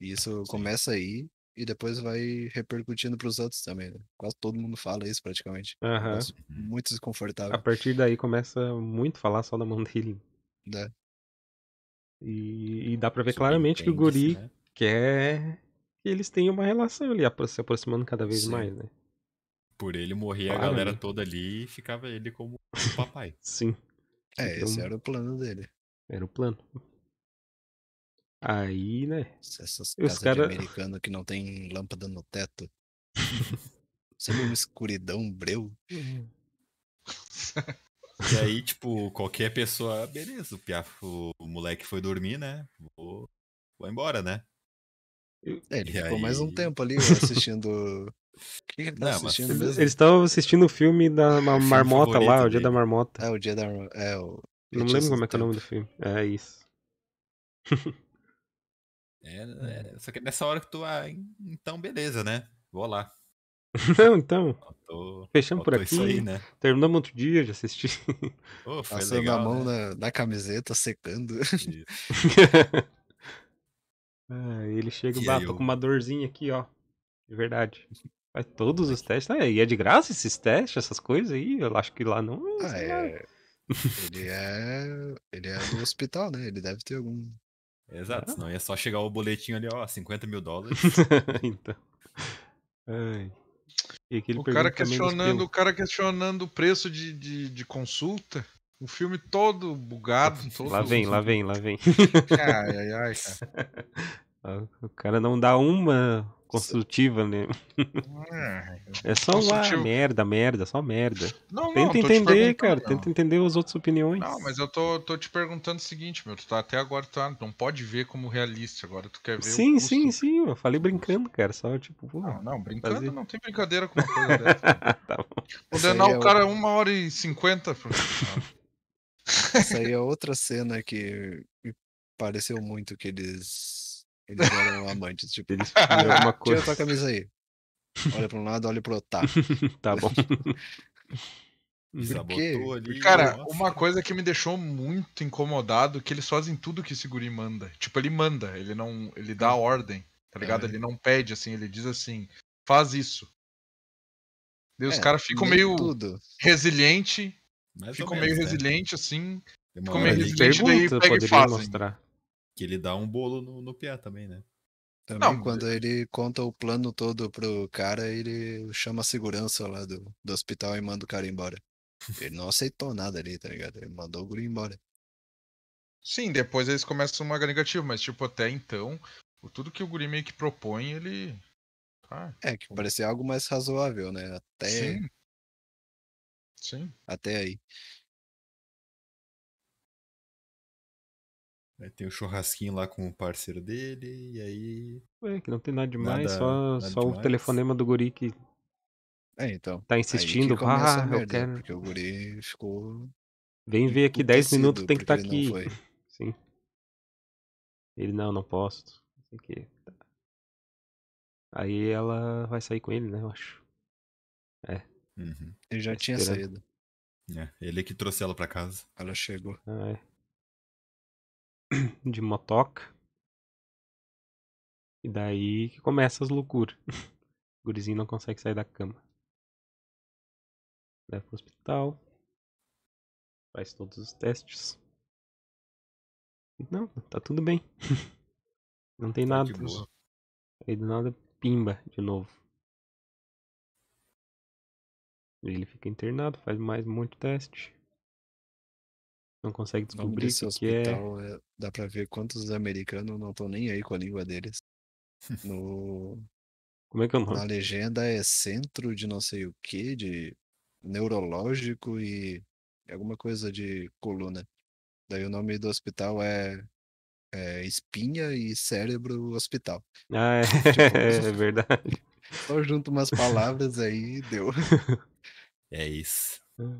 S1: E isso começa aí e depois vai repercutindo para os outros também. Né? Quase todo mundo fala isso praticamente. Muito desconfortável. A
S3: partir daí começa muito falar só da mão dele. É. E, e, dá para ver é claramente que o guri né? quer que eles tenham uma relação ali, se aproximando cada vez Sim. mais, né?
S5: Por ele morrer, claro, a galera né? toda ali e ficava ele como o papai.
S3: Sim. É, então, esse era
S5: o plano dele.
S3: Era o plano. Aí, né? Essas casas cara...
S1: americano que não tem lâmpada no teto. Sabe uma escuridão, breu. Uhum.
S5: e aí, tipo, qualquer pessoa, ah, beleza, o piafo, o moleque foi dormir, né? Vou, vou embora, né? É, ele e ficou aí... mais um tempo ali
S1: assistindo é que tá não, assistindo mas... mesmo? Eles
S3: estão assistindo o filme da uma marmota lá, o Dia da Marmota.
S1: É, o Dia da é, o... Eu não lembro como é que é o nome do filme. É isso.
S5: é, é, só que nessa hora que tu. Ah, então,
S1: beleza, né? Vou lá.
S3: Não, então.
S1: Faltou,
S3: fechamos por aqui. Aí, né? Terminamos outro dia de assistir.
S1: Oh, Passando legal, a mão né? na, na, camiseta, secando.
S3: ah, ele chega e bato, eu... com uma dorzinha aqui, ó. De verdade. Faz todos os testes. Ah, e é de graça esses testes, essas coisas aí? Eu
S5: acho que lá não.
S1: Ah, é. ele é. Ele é do hospital, né? Ele deve ter algum.
S5: Exato, ah. senão ia só chegar o boletim ali, ó, 50 mil dólares. então. Ai. o
S3: cara questionando, o
S2: cara questionando o preço de, de, de consulta. O filme todo bugado. Todo lá vem, lá vem, lá vem. Ai, ai, ai, cara.
S3: O cara não dá uma construtiva, né? É, é só uma merda, merda, só merda. Não, não, tenta entender, cara, tenta entender as outras opiniões. Não, mas
S2: eu tô, tô te perguntando o seguinte, meu, tu tá até agora, tu tá, não pode ver como realista, agora tu quer ver Sim,
S3: sim, sim, eu falei brincando, cara, só
S1: tipo... Pô, não, não, brincando fazer... não tem brincadeira com uma coisa dessa. tá bom. É, é o cara
S2: é uma hora e cinquenta,
S1: Essa aí é outra cena que me pareceu muito que eles eles eram amantes, tipo, eles alguma coisa. Tira tua camisa aí. Olha pra um lado, olha pro outro. Tá. tá bom.
S2: Sabotou ali. Cara, nossa. uma coisa que me deixou muito incomodado que eles fazem tudo que esse guri manda. Tipo, ele manda, ele não. Ele dá hum. ordem, tá ligado? É. Ele não pede assim, ele diz assim, faz isso. E os é, caras ficam meio tudo. resiliente. ficam meio né? resiliente, assim. Ficam meio resiliente, daí pega e fazem.
S5: Mostrar. Que ele dá um bolo no, no Piá também, né? Também Não, quando
S1: né? ele conta o plano todo pro cara, ele chama a segurança lá do, do hospital e manda o cara embora. Ele não aceitou nada ali, tá ligado? Ele mandou o guri embora.
S2: Sim, depois eles começam uma negativa, mas tipo, até então, tudo que o guri meio que propõe, ele. Ah,
S1: é, que parecia algo mais razoável, né? Até. Sim.
S4: Sim.
S5: Até aí. Aí tem o um churrasquinho lá com o parceiro dele, e aí.
S3: Ué, que não tem nada demais, nada, só, nada só demais. o telefonema do guri que. É, então. Tá insistindo, ah, merda, eu
S1: quero. Porque o guri ficou. Vem ver aqui 10 minutos, tem que estar tá aqui.
S3: Sim.
S4: Ele, não, não posso. que... Tá. Aí
S3: ela vai sair com ele, né, eu acho.
S5: É. Uhum. Tá ele já tá tinha saído. É, ele é que trouxe ela pra casa. Ela chegou.
S3: Ah, é. de motoca. E daí que começa as loucuras. O gurizinho não consegue sair da cama. Leva pro hospital.
S4: Faz todos os testes. Não, tá tudo bem. Não tem tá nada. Aí do nada, pimba de novo. Ele fica internado, faz mais
S3: muito teste. Não consegue descobrir o que é...
S1: é... Dá pra ver quantos americanos não estão nem aí com a língua deles. No... Como é que é o nome? Na legenda é centro de não sei o que, de neurológico e alguma coisa de coluna. Daí o nome do hospital é, é Espinha e Cérebro Hospital.
S3: Ah, é, tipo, é verdade.
S1: Só junto umas palavras aí e deu. É isso. Ah.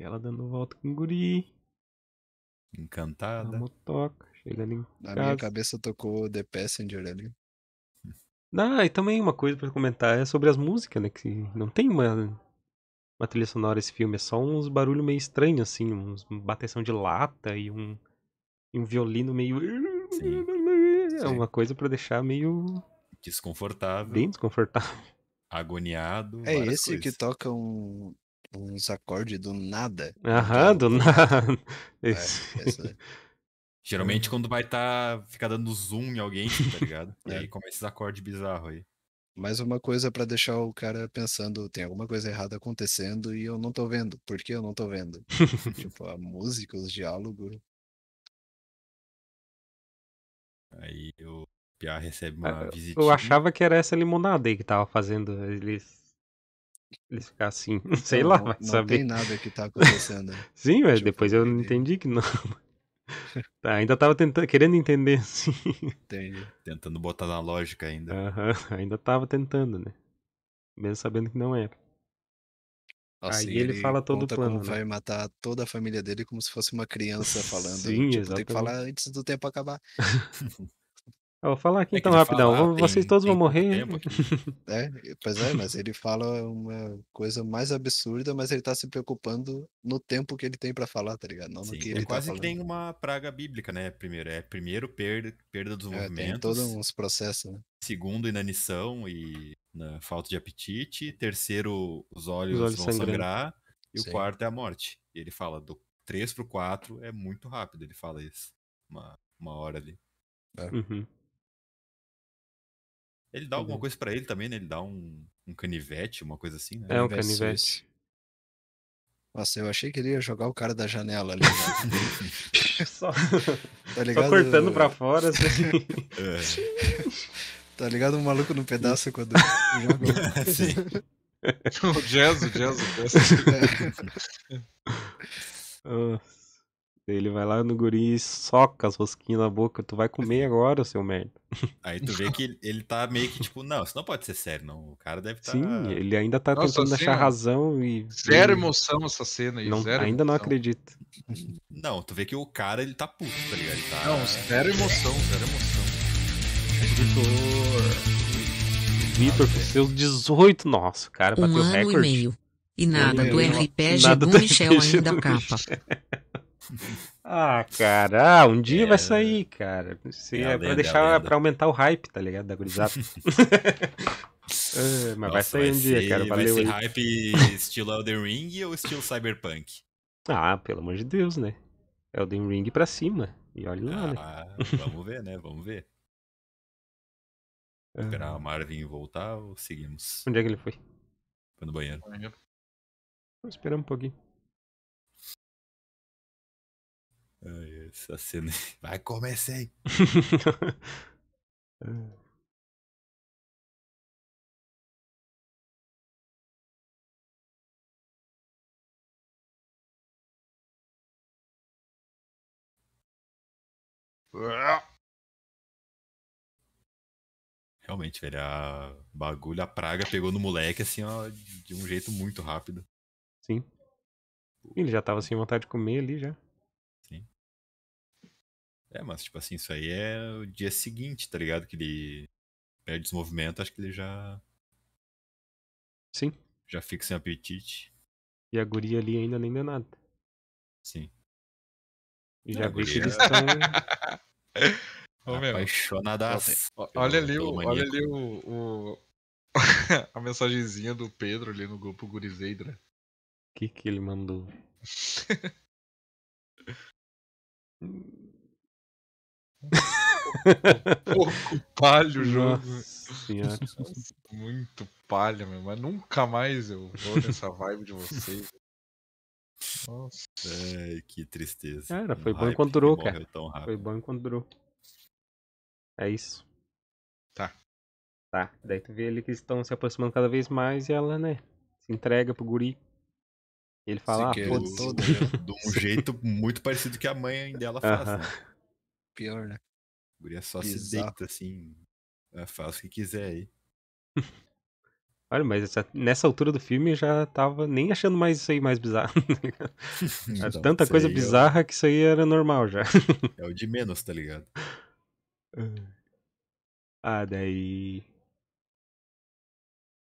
S4: Ela dando volta com o guri.
S1: Encantada. A
S3: motoca, chega em Na casa. minha
S1: cabeça tocou The Passenger ali.
S3: Ah, e também uma coisa para comentar é sobre as músicas, né? Que não tem uma, uma trilha sonora esse filme, é só uns barulhos meio estranhos, assim, uns bateção de lata e um, e um violino meio. Sim. É uma coisa para deixar meio. Desconfortável. Bem desconfortável. Agoniado.
S1: É esse coisas. que toca um uns acordes do nada.
S3: Aham, então do nada.
S1: É, essa... Geralmente quando vai tá ficar dando zoom em
S5: alguém, tá ligado? é. E aí começa esses acordes bizarros aí.
S1: Mais uma coisa para deixar o cara pensando, tem alguma coisa errada acontecendo e eu não tô vendo. Por que eu não tô vendo? tipo, a música, os diálogos. Aí
S5: o Pia recebe é, uma visita. Eu achava
S3: que era essa limonada aí que tava fazendo eles ele ficar assim. É, sei não, lá, vai não saber. Não tem nada
S1: que tá acontecendo. Né?
S3: Sim, mas depois eu, eu entendi que não. Tá, ainda tava tentando, querendo entender, assim. Entendi.
S5: Tentando botar na lógica ainda.
S3: Uhum, ainda tava tentando, né? Mesmo sabendo que não era. Aí ele, ele fala todo o plano. Como né? Vai
S1: matar toda a família dele como se fosse uma criança falando. Sim, tipo, exatamente. Tem que falar antes do tempo acabar. Eu vou falar aqui é então rapidão. Fala, ah, Vocês tem, todos tem vão morrer. é, pois é, mas ele fala uma coisa mais absurda, mas ele tá se preocupando no tempo que ele tem para falar, tá ligado? Não Sim, no que é ele tá quase tá que
S5: tem uma praga bíblica, né? Primeiro, é primeiro perda, perda dos é, movimentos. Tem todos uns processos, né? Segundo, inanição e né, falta de apetite. Terceiro, os olhos, os olhos vão sangrando. sangrar. E Sim. o quarto é a morte. E ele fala do 3 pro 4 é muito rápido, ele fala isso. Uma, uma hora ali. É. Uhum. Ele dá alguma uhum. coisa para ele também, né? Ele dá um, um canivete, uma coisa assim, né?
S1: É um canivete. Nossa, eu achei que ele ia jogar o cara da janela ali. Né? só... Tá ligado... só cortando pra fora, assim. é. Tá ligado um maluco no pedaço quando joga. Sim. o jazz, o jazz, o jazz. É.
S3: Ele vai lá no guri e soca as rosquinhas na boca. Tu vai comer agora, seu merda.
S5: Aí tu vê que ele tá meio que tipo, não, isso não pode ser sério, não. O cara deve estar. Tá... Sim, ele ainda tá Nossa,
S2: tentando achar assim, razão e. Zero emoção essa cena aí. Não, ainda emoção. não acredito.
S5: Não, tu vê que o cara ele tá puto, tá ligado? Ele tá... Não, zero emoção, zero emoção.
S3: Vitor. Vitor, com seus 18, nossa, o cara bateu um recorde. E meio. E nada do é RPG nada do Michel ainda capa ah, cara, ah, um dia é... vai sair, cara. Isso é, é pra é deixar, pra aumentar o hype, tá ligado, da gurizada. Ah, mas Nossa, vai sair vai um ser, dia, cara, valeu vai ser aí.
S5: hype estilo Elden Ring ou estilo Cyberpunk?
S3: Ah, pelo amor de Deus, né? Elden Ring pra cima. E olha lá, né? ah, né? Vamos
S5: ver, né? Vamos ver. Ah. Esperar o Marvin voltar ou seguimos?
S3: Onde é que ele foi? Foi no banheiro. Vou esperar um pouquinho.
S4: Essa cena. Vai começar aí. É.
S5: Realmente, velho, a bagulho, a praga pegou no moleque assim, ó, de um jeito muito rápido.
S3: Sim. Ele já tava sem vontade de comer ali já.
S5: É, mas tipo assim, isso aí é o dia seguinte, tá ligado? Que ele perde os movimentos, acho que ele já. Sim. Já fica sem apetite.
S3: E a guria ali ainda nem deu nada. Sim. E já vi que eles estão.
S2: Apaixonadas. Olha, olha ali, o, olha ali o, o... a mensagenzinha do Pedro ali no grupo Gurizeidra.
S3: O que, que ele mandou?
S2: Hum pouco palho o jogo. Né? Muito palha, meu. Mas nunca mais eu vou nessa vibe de vocês. Nossa. É, que
S3: tristeza. Cara, foi um bom enquanto durou, cara. Foi bom enquanto durou. É isso. Tá. Tá. Daí tu vê ali que eles estão se aproximando cada vez mais e ela, né, se entrega pro guri. E ele fala, ah, foda-se. Né? De um jeito muito
S5: parecido que a mãe dela faz, uh -huh. né? pior, né? A guria é só se deita assim, é, faz o que quiser aí.
S3: Olha, mas essa, nessa altura do filme eu já tava nem achando mais isso aí mais bizarro. então, Tanta coisa bizarra é o... que isso aí era normal já.
S5: é o de menos, tá ligado?
S3: Ah, ah daí.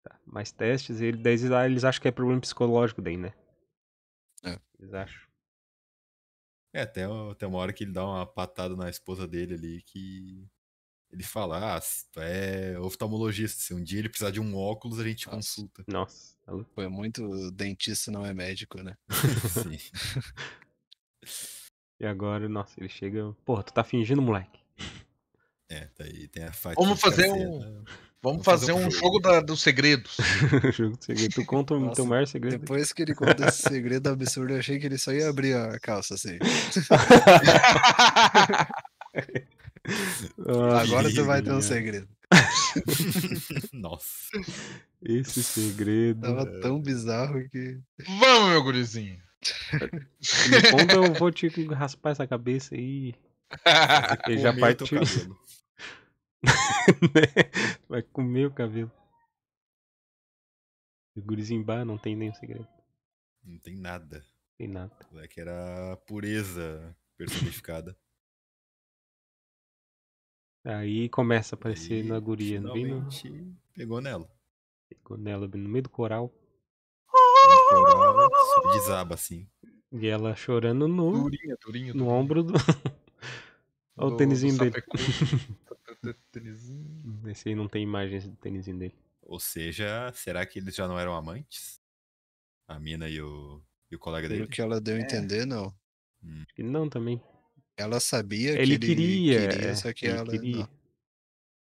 S3: Tá, mais testes, e ele, daí ah, eles acham que é problema psicológico daí, né?
S5: É. Eles acham. É, até, até uma hora que ele dá uma patada na esposa dele ali que ele fala, ah, tu é oftalmologista, se um dia ele precisar de um óculos, a gente Nossa. consulta. Nossa, foi é é muito dentista, não é médico, né? Sim.
S3: E agora, nossa, ele chega. Porra, tu tá fingindo, moleque.
S5: É, daí
S1: tá tem a fatia. Vamos fazer um.
S3: Vamos fazer, um
S1: jogo da, dos segredos. jogo do segredo. Tu conta o teu maior segredo. Depois que ele conta esse segredo absurdo, eu achei que ele só ia abrir a calça assim. Ah, Agora tu vai ter um segredo. Nossa. Esse segredo. Tava tão bizarro que. Vamos, meu gurizinho! Me conta, eu
S3: vou te raspar essa cabeça aí. E já partiu. Né? Vai comer o cabelo. O gurizinho bar não tem nenhum segredo.
S5: Não tem nada. Tem nada. É que era pureza personificada. Aí
S3: começa a aparecer e na guria, não No... Pegou nela. Pegou nela, no meio do coral.
S5: coral, desaba assim.
S3: E ela chorando no. Durinha, no ombro do. Olha o tênisinho dele.
S5: Esse aí não tem imagens do tênisinho dele. Ou seja, será que eles já não eram amantes? A mina e o, e o colega dele? Pelo que ela deu a é. entender,
S1: não. Hum. Não, também. Ela sabia ele que ele queria, queria só que ela queria.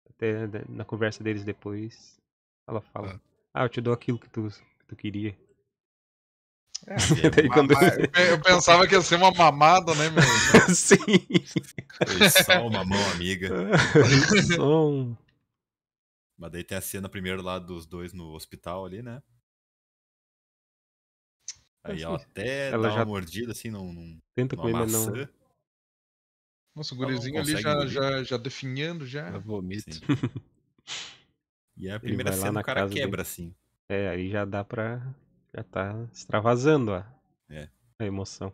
S3: Até né, na conversa deles depois, ela fala: Ah, ah eu te dou aquilo que tu, que tu queria.
S2: É, Daí, é, quando... Eu pensava que ia ser uma mamada, né, meu? Sim. Foi só uma mão amiga. Foi só um...
S5: Mas daí tem a cena primeiro lá dos dois no hospital ali, né?
S4: Aí ela até ela dá já... uma
S2: mordida assim num. num Tenta comer, ele não. Nossa, o gurizinho ali já, já, já definhando já. Eu vomito. e é a primeira cena o cara quebra, dele. assim.
S3: É, aí já dá pra já tá extravasando a, é. a emoção.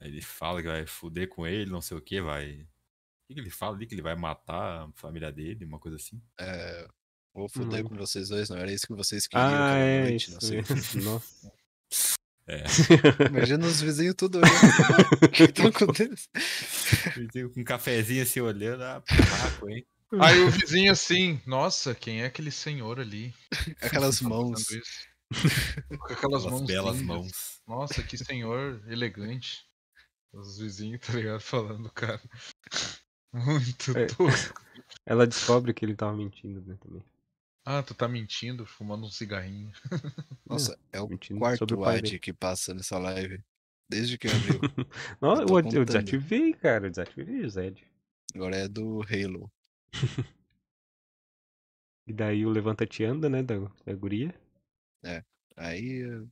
S5: ele fala que vai fuder com ele, não sei o que, vai. O que ele fala ali? Que ele vai matar a família dele, uma coisa assim?
S1: É. Vou fuder com vocês dois, não era isso que vocês
S5: queriam ah, é, noite, não sei. É
S1: nossa. É. Imagina os vizinhos
S5: tudo olhando. o que tá acontecendo?
S2: Com um cafezinho assim olhando, ah, paco, hein? Aí o vizinho assim, nossa, quem é aquele senhor ali? Aquelas tá mãos. Isso. Com aquelas mãos. belas lindas. mãos. Nossa, que senhor elegante. Os vizinhos, tá ligado? Falando, cara. Muito é.
S3: tosco. Ela descobre que ele tava mentindo, né, também.
S2: Ah, tu tá mentindo, fumando um cigarrinho. Nossa, é o mentindo quarto ad que passa nessa live. Desde que
S1: abriu. Não, eu, eu, eu, desativei, cara. Eu desativei o Zed. Agora é do
S3: Halo. e daí o Levanta-te anda, né? Da, da guria.
S1: É. Aí eh, eu,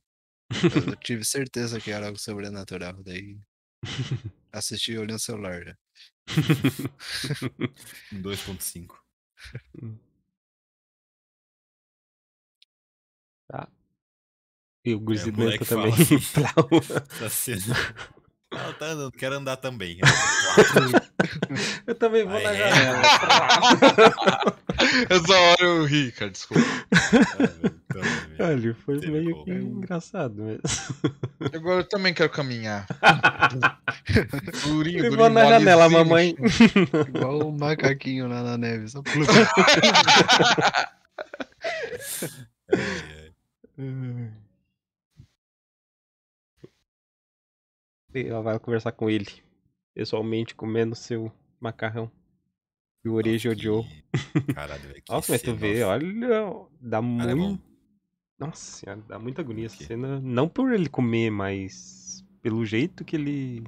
S1: eu tive certeza que era algo sobrenatural. Daí assisti olhando o celular. Né?
S4: 2.5. Hum. Tá. E o Grizzly é, também. Assim, tá cena.
S5: Não, tá andando, quero andar também. eu também vou Aí na é. janela.
S3: Essa hora eu ri, cara, desculpa.
S2: Ah, Olha, foi meio que engraçado mesmo. Agora eu também quero caminhar. durinho, Igual na janela, assim.
S3: mamãe.
S1: Igual um macaquinho lá na neve. Só pula. é, é.
S3: Ela vai conversar com ele. Pessoalmente, comendo seu macarrão. E o Origi odiou. Caralho, velho. Nossa, mas tu nossa. vê, olha. Dá é muito. nossa dá muita agonia essa cena. Não por ele comer, mas pelo jeito que ele.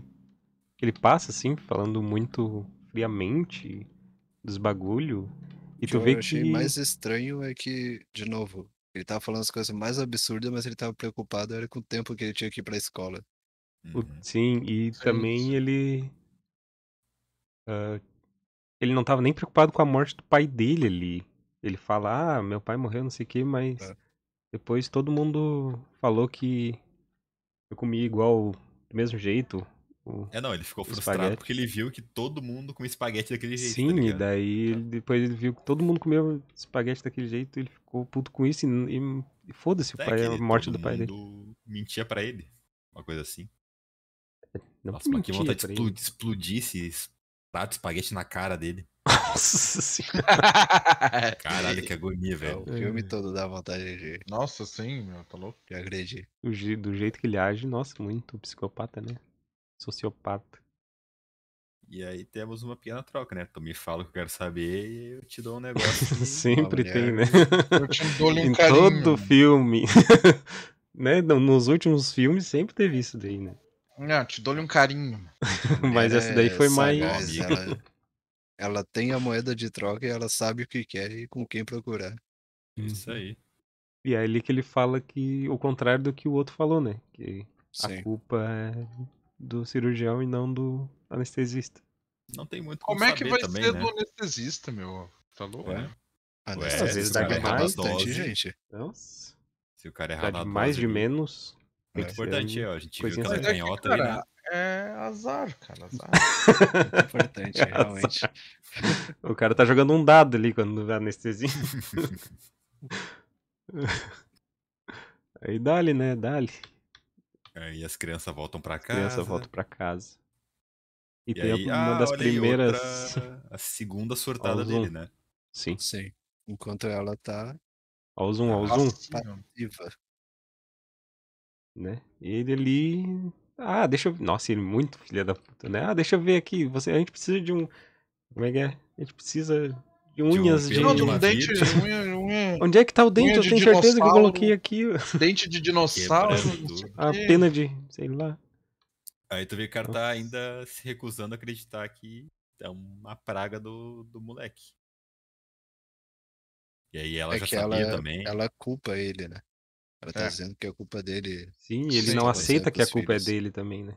S3: Que ele passa, assim, falando muito friamente dos bagulho. E tu vê que. O que eu achei mais
S1: estranho é que, de novo, ele tava falando as coisas mais absurdas, mas ele tava preocupado era com o tempo que ele tinha que ir pra escola. Uhum.
S3: Sim, e é também ele. Uh, ele não estava nem preocupado com a morte do pai dele ali. Ele fala, ah, meu pai morreu, não sei o que, mas é. depois todo mundo falou que eu comia igual, do mesmo jeito. é, não, ele ficou frustrado espaguete.
S5: porque ele viu que todo mundo comia espaguete daquele jeito. Tá sim, tá e
S3: daí é. depois ele viu que todo mundo comeu espaguete daquele jeito ele ficou puto com isso e, e foda-se é a morte do pai dele.
S5: mentia para ele, uma coisa assim. Não Nossa, mas que vontade de explodir, esse de espaguete na cara dele.
S1: Nossa
S5: senhora.
S3: Caralho, que agonia, é velho. O filme é.
S1: todo dá vontade de. Nossa, sim, meu, tá louco? De agredir.
S3: Do, jeito que ele age, nossa, muito psicopata, né? Sociopata.
S5: E aí temos uma pequena troca, né? Tu me fala o que eu quero saber e eu te dou um negócio. Sempre fala, tem, né? Eu te dou em carinho. Todo
S3: filme. né? Nos últimos filmes sempre teve isso daí, né?
S2: Não, te dou-lhe um carinho. Mas é, essa daí foi é, mais. Ela, ela, tem a
S1: moeda de troca e ela sabe o que quer e com quem procurar. Isso aí.
S2: E é
S3: ali que ele fala que o contrário do que o outro falou, né? Que Sim. a culpa é do cirurgião e não do anestesista. Não tem muito como, como é
S2: que vai também, ser né? do anestesista, meu? falou tá é. né? Ué, às vezes dá mais bastante, gente. se
S5: o
S3: cara errar errado tá de mais de menos. Muito é, importante, ó. A gente viu aquela canhota assim. é que, cara, aí, né?
S2: É azar, cara. Azar. importante, é realmente. Azar.
S3: O cara tá jogando um dado ali quando dá anestesia. aí dá né? dá
S5: Aí as crianças voltam pra casa. crianças voltam pra casa. E,
S3: e tem aí, uma ah, das primeiras.
S1: Outra... a segunda sortada dele, né? Sim. Sim. Enquanto ela tá.
S3: Ao zoom, ao zoom né? Ele ali. Ah, deixa eu. Nossa, ele é muito filha da puta, né? Ah, deixa eu ver aqui. Você... A gente precisa de um. Como é que é? A gente precisa de unhas de. Um, de... de um dente, unha, unha... Onde é que tá o dente? eu tenho certeza que eu coloquei aqui. Dente de dinossauro. a ah, pena de.
S2: sei lá.
S5: Aí tu vê que o cara tá ainda se recusando a acreditar que é uma praga do, do moleque.
S1: E aí ela é já sabia ela, é, também. Ela culpa ele, né? Ela tá é. dizendo que a culpa dele. Sim, ele Sim, não aceita que a culpa é filhos. é dele
S3: também, né?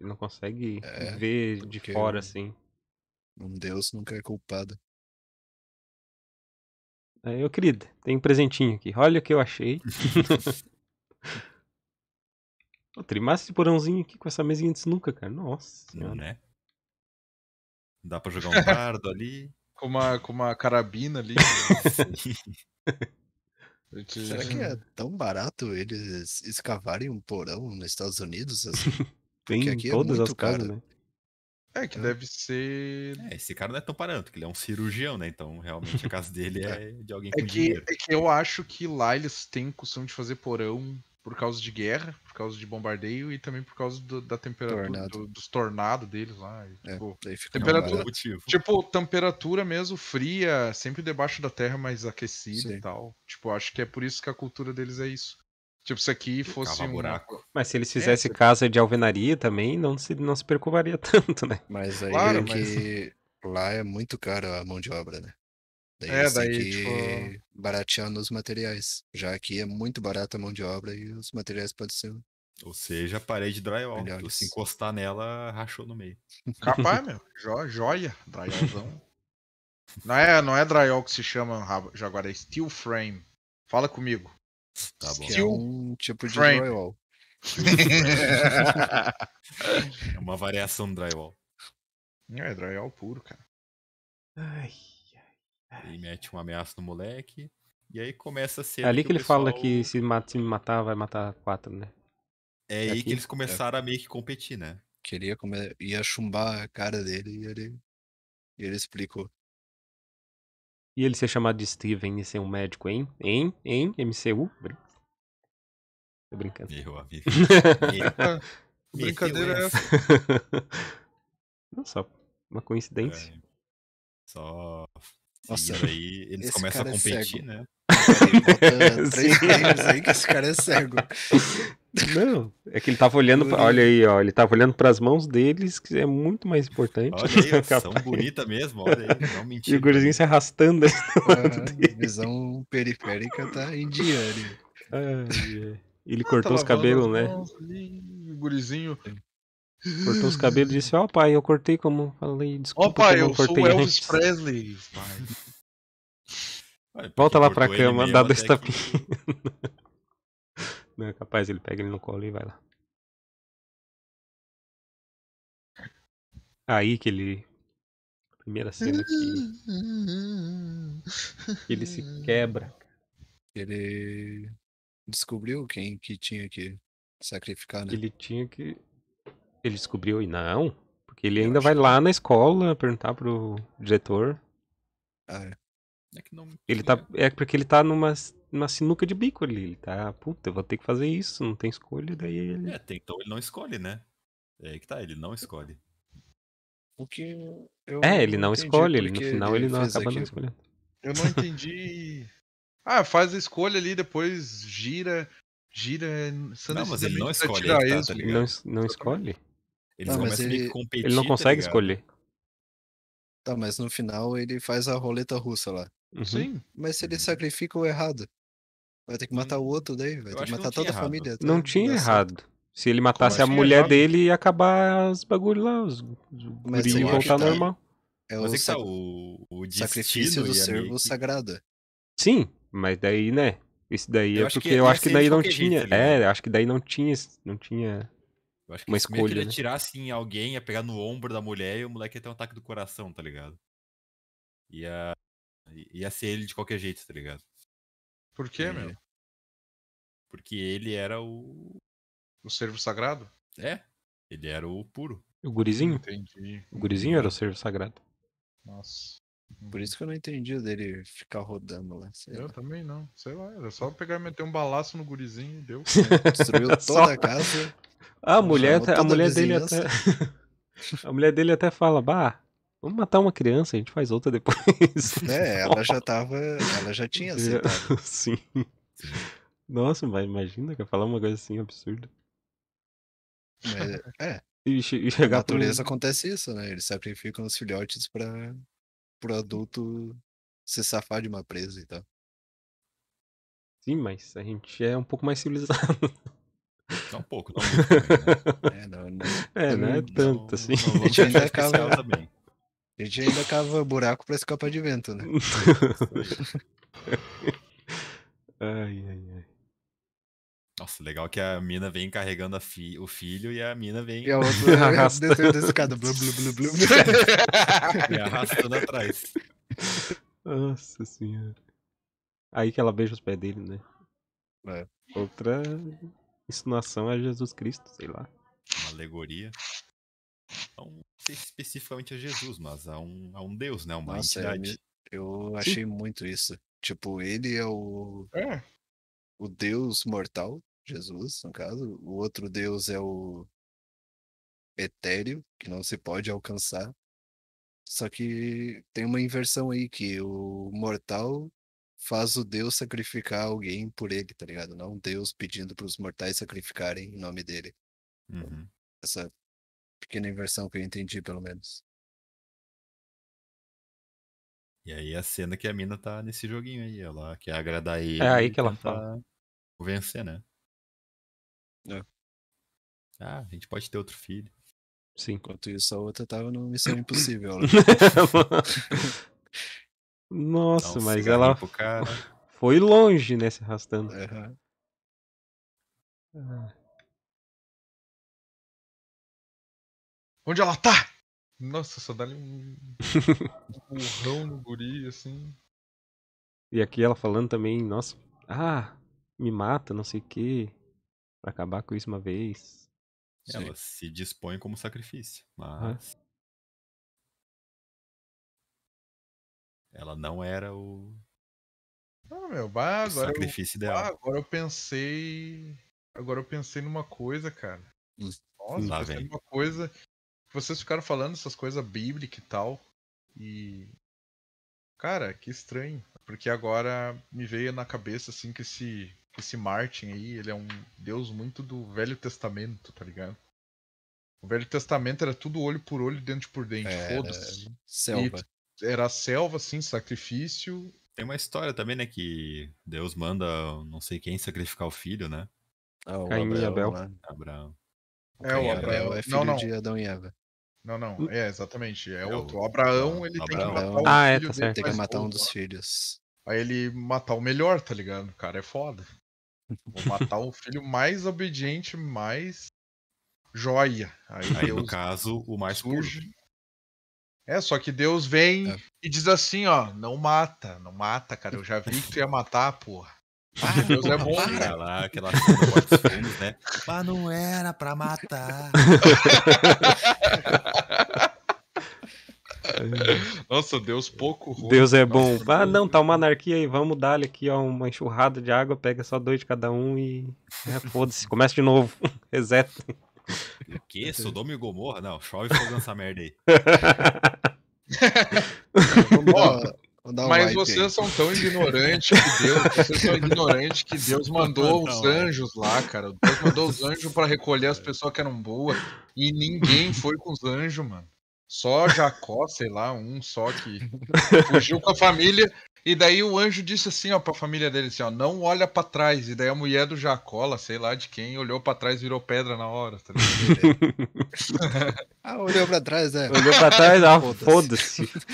S3: Ele não consegue é, ver de fora, assim. Um Deus nunca é culpado. aí é, eu, querido, tem um presentinho aqui. Olha o que eu achei. trimasse esse porãozinho aqui com essa mesinha de sinuca, cara. Nossa
S2: Né?
S5: Dá pra jogar
S3: um dardo
S2: ali. Com uma, com uma carabina ali. Né? Porque... Será que é
S1: tão barato eles escavarem um porão nos Estados Unidos? Assim? Tem
S5: aqui é todas é muito as casas, caro. né? É, que é. deve ser. É, esse cara não é tão barato, que ele é um cirurgião, né? Então, realmente, a casa dele é. é de alguém é com é que, dinheiro.
S2: É que eu acho que lá eles têm costume de fazer porão por causa de guerra, por causa de bombardeio e também por causa do, da temperatura tornado. Do, dos tornados deles lá. E, é, tipo, é temperatura, tipo, temperatura mesmo fria, sempre debaixo da terra mais aquecida Sim. e tal. Tipo, acho que é por isso que a cultura deles é isso. Tipo, se aqui fosse um buraco. Mas se eles é, fizessem é,
S3: casa de alvenaria também, não se, não se preocuparia tanto, né? Mas aí claro, é mas...
S2: que lá é muito caro a
S1: mão de obra, né? Daí é, daí, que tipo... barateando os materiais. Já aqui é muito barata a mão de obra e os materiais podem ser.
S5: Ou seja, parede drywall. Né? Melhores. Se encostar nela, rachou no meio. Capaz,
S2: meu. Jo joia. Drywallzão. não, é, não é drywall que se chama Jaguar, é steel frame. Fala comigo. Tá bom. Steel é um tipo de frame. drywall.
S5: é uma variação do drywall. É, drywall puro, cara. Ai. E mete uma ameaça no moleque. E aí começa a ser. É ali que, que ele pessoal... fala que
S3: se, mata, se me matar, vai matar quatro, né? É, é aí aqui. que eles é começaram
S1: é. a meio que competir, né? Queria comer, ia chumbar a cara dele e ele, e ele explicou.
S3: E ele ser chamado de Steven e ser um médico, hein? Hein? Hein? MCU? Tô brincando. Errou a vida. Brincadeira é essa. Não, só uma coincidência. É. Só nossa, e aí eles começam a é competir, é né? três players aí assim que esse cara é cego.
S1: Não,
S3: é que ele tava olhando, pra, olha aí, ó, ele tava olhando para as mãos deles, que é muito mais importante. Olha aí, ação bonita mesmo, olha aí, não mentira. E o gurizinho se arrastando. Aí ah, visão
S1: periférica tá em diário. ele
S3: ah, cortou os cabelos, né?
S2: o gurizinho
S3: Cortou os cabelos e disse: Ó, oh, pai, eu cortei como falei. Desculpa, oh, pai, eu, eu cortei sou Elvis
S2: Presley. Pai. Volta lá pra cama, dá dois
S3: Não é capaz, ele pega ele no colo e vai lá. Aí que ele. Primeira cena que. ele se
S1: quebra. Ele descobriu quem que tinha que sacrificar, né? Ele tinha que
S3: ele descobriu e não. Porque ele eu ainda vai que... lá na escola perguntar pro diretor. Ah, é. é que não... Ele tá, é porque ele tá numa, numa sinuca de bico ali. Ele tá, puta, eu vou ter que fazer isso, não tem escolha. Daí ele... É,
S5: então ele não escolhe, né? É
S2: aí que tá, ele não escolhe. O que eu É, ele não, escolhe, ele no final ele, ele não acaba aquilo. não escolhendo. Eu não entendi. ah, faz a escolha ali, depois gira, gira. Não, mas ele não escolhe. Ele tá, tá, tá
S3: não, não escolhe? Eles não, começam ele... a competir. Ele não tá consegue tá escolher.
S1: Tá, mas no final ele faz a roleta russa lá. Uhum. Sim. Mas se ele uhum. sacrifica o errado, vai ter que uhum. matar o outro daí, vai ter que matar toda errado. a família. Tá? Não
S3: tinha errado. Se ele matasse a assim? é mulher dele, e
S1: acabar os bagulhos lá, os, os e voltar tá normal. É o, mas é que tá, o, o
S5: sacrifício do servo
S1: sagrado.
S3: Sim, mas daí, né? Isso daí eu é porque é assim, é, né? eu acho que daí não tinha. É, acho que daí não tinha, não tinha eu acho que uma escolha. Que ele né? atirar
S5: assim em alguém, ia pegar no ombro da mulher e o moleque ia ter um ataque do coração, tá ligado? Ia. ia ser ele de qualquer jeito, tá ligado? Por quê, e... meu?
S2: Porque ele era o. O servo sagrado? É. Ele era o puro. O gurizinho? Entendi. O gurizinho era o
S3: servo sagrado.
S2: Nossa. Por isso que eu não entendi dele ficar rodando lá. eu lá. também não. Sei lá, era só pegar e meter um balaço no gurizinho e deu. Destruiu toda a casa. A mulher, a mulher a dele até.
S3: a mulher dele até fala, bah, Vamos matar uma criança, a gente faz outra depois.
S1: É, ela já tava. Ela já tinha aceitado.
S3: Sim. Nossa, mas imagina que eu falar uma coisa assim absurda.
S1: Mas, é.
S3: E, e chegar a natureza
S1: acontece isso, né? Eles sacrificam os filhotes pra pro adulto se safar de uma presa e tal. Sim, mas a gente
S3: é um pouco mais civilizado. Não tá um pouco, não. Tá né? É, não, não, é, não é tanto não, assim. Não, não, a gente ainda cava,
S1: A gente ainda cava buraco pra escapar de vento, né?
S5: ai, ai, ai. Nossa, legal que a mina vem carregando fi, o filho e a mina vem. E a outra
S1: arrastando. descendo da escada. Blu, blu, blu, blu. e arrastando atrás.
S3: Nossa senhora. Aí que ela beija os pés dele, né? É. Outra insinuação é Jesus Cristo, sei lá.
S5: Uma alegoria. Não, sei especificamente a é Jesus, mas a um, a um Deus, né? Uma Nossa, entidade.
S1: Eu, eu achei Sim. muito isso. Tipo, ele é o. É. O Deus mortal Jesus, no caso. O outro Deus é o etéreo, que não se pode alcançar. Só que tem uma inversão aí, que o mortal faz o Deus sacrificar alguém por ele, tá ligado? Não Deus pedindo para os mortais sacrificarem em nome dele. Então, uhum. Essa
S5: pequena inversão que eu entendi, pelo menos. E aí a cena que a mina tá nesse joguinho aí, ela quer agradar ele. É aí que ela fala. Vencer, né? É. Ah, a gente pode ter outro filho. Sim. Enquanto isso, a outra tava no Missão Impossível. Né?
S3: Nossa, mas ela foi longe, né, se arrastando. É.
S2: Onde ela tá? Nossa, só dá-lhe um burrão no guri, assim.
S3: E aqui ela falando também, nossa, ah, me mata, não sei o quê para acabar com isso uma vez. É, Sim. Ela
S5: se dispõe como sacrifício, mas. Ela não era o. Ah,
S2: meu, bah, o sacrifício eu, ideal. Bah, agora eu pensei. Agora eu pensei numa coisa, cara. Hum, Nossa, Lá pensei vem. numa coisa. Vocês ficaram falando essas coisas bíblicas e tal. E. Cara, que estranho. Porque agora me veio na cabeça assim que esse esse Martin aí, ele é um deus muito do Velho Testamento, tá ligado? O Velho Testamento era tudo olho por olho, dente por dente, é, foda-se. É, selva. E era selva,
S5: assim, sacrifício. Tem uma história também, né, que Deus manda não sei quem sacrificar o filho, né? Ah, o Caim Abel. Né? É, Abel. Abraão.
S3: É, o Abraão. É filho
S2: não, não. de Adão e Eva. Não, não, hum. é exatamente, é, outro. O Abraão, ele Abraão. tem que matar ah, é, filho é, tá certo. tem que matar um dos filhos. Aí ele matar o melhor, tá ligado? O cara é foda. Vou matar o filho mais obediente, mais joia. Aí, Aí no caso, o mais surge. Puro. É, só que Deus vem é. e diz assim, ó, não mata, não mata, cara. Eu já vi que tu ia matar, porra. Ah, Deus é bom, cara. Lá, aquela filmes, né? Mas não era pra matar. Nossa, Deus pouco ruim. Deus é bom. Nossa, ah,
S3: não, tá uma anarquia aí, vamos dar ali aqui ó, uma enxurrada de água, pega só dois de cada um e. É, Foda-se, começa de novo. Reseta. O quê?
S5: Sodoma e Gomorra? Não, chove fogo nessa merda aí. mas vocês aí. são tão ignorantes que Deus, vocês são ignorantes que Deus mandou
S2: não, os anjos lá, cara. Deus mandou os anjos para recolher as pessoas que eram boas e ninguém foi com os anjos, mano. Só Jacó, sei lá, um só que fugiu com a família. E daí o anjo disse assim, ó, pra família dele, assim, ó, não olha para trás. E daí a mulher do Jacó, sei lá de quem, olhou para trás e virou pedra na hora. Tá
S1: ah, olhou pra trás, é. Olhou pra trás, ah, foda-se. Foda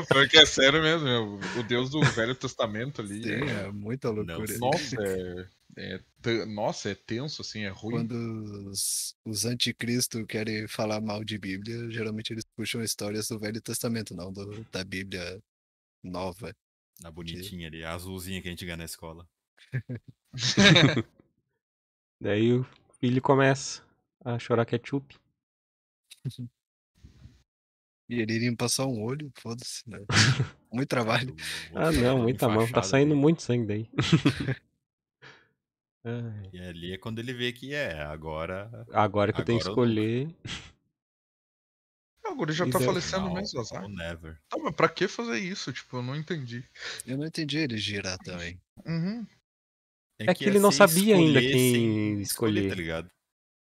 S2: Pô, que é sério mesmo, meu. O Deus do Velho Testamento ali. Sim, é, é muita loucura. Nossa, é é, nossa, é tenso, assim, é ruim. Quando os, os anticristo
S1: querem falar mal de Bíblia, geralmente eles puxam histórias do Velho Testamento, não do, da Bíblia nova. Na
S5: bonitinha que... ali, a azulzinha que a gente ganha na escola.
S3: Daí o filho começa a chorar ketchup.
S1: E ele limpa só um olho, foda-se, né? Muito trabalho. Ah, não, muita mão. Tá saindo
S3: muito sangue daí.
S5: Ai. E ali é quando ele vê que é, agora. Agora que eu tenho que escolher.
S2: É, o guri já tá Isso tá falecendo final, mesmo, azar. Never. Tá, mas pra que fazer isso? Tipo, eu não entendi. Eu não entendi ele girar também. Uhum.
S3: É, é que, que, ele não assim, sabia ainda quem escolher. escolher tá ligado?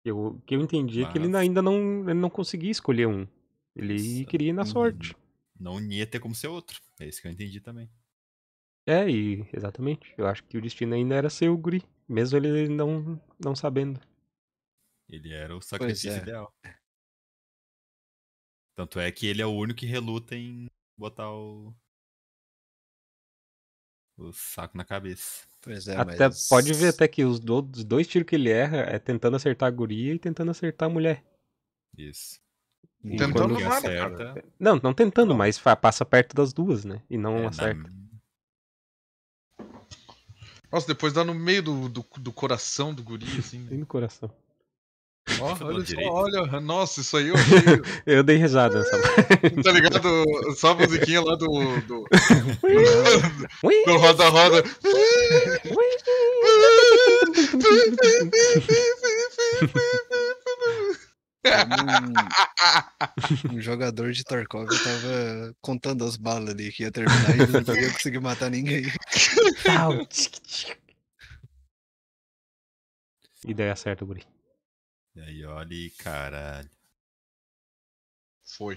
S3: Eu, que eu entendi mas... é que ele ainda não, ele não conseguia escolher um. Ele Nossa. queria ir na sorte.
S5: Não ia ter como ser outro. É isso que eu entendi também.
S3: É, e exatamente. Eu acho que o destino ainda era ser o Guri mesmo ele não, não sabendo.
S5: Ele era o sacrifício é. ideal. Tanto é que ele é o único que reluta em botar o. o saco na cabeça. Pois é, até, mas... Pode ver até
S3: que os, do, os dois tiros que ele erra é tentando acertar a guria e tentando acertar a mulher.
S2: Isso. E tentando nada, acerta...
S3: Não, não tentando, mas passa perto das
S2: duas, né? E não é, acerta. Na nossa, depois dá no meio do, do, do coração do guri, assim. Né? Tem no coração. Ó, olha, só, olha, nossa, isso aí eu achei...
S3: Eu dei risada. nessa. tá ligado?
S2: Só a musiquinha lá
S6: do... Do, do Roda Roda. Um,
S1: um, jogador de Tarkov tava contando as balas ali que ia terminar e não ia conseguir matar ninguém.
S5: Ideia certa, Guri. E aí, olha, caralho.
S4: Foi.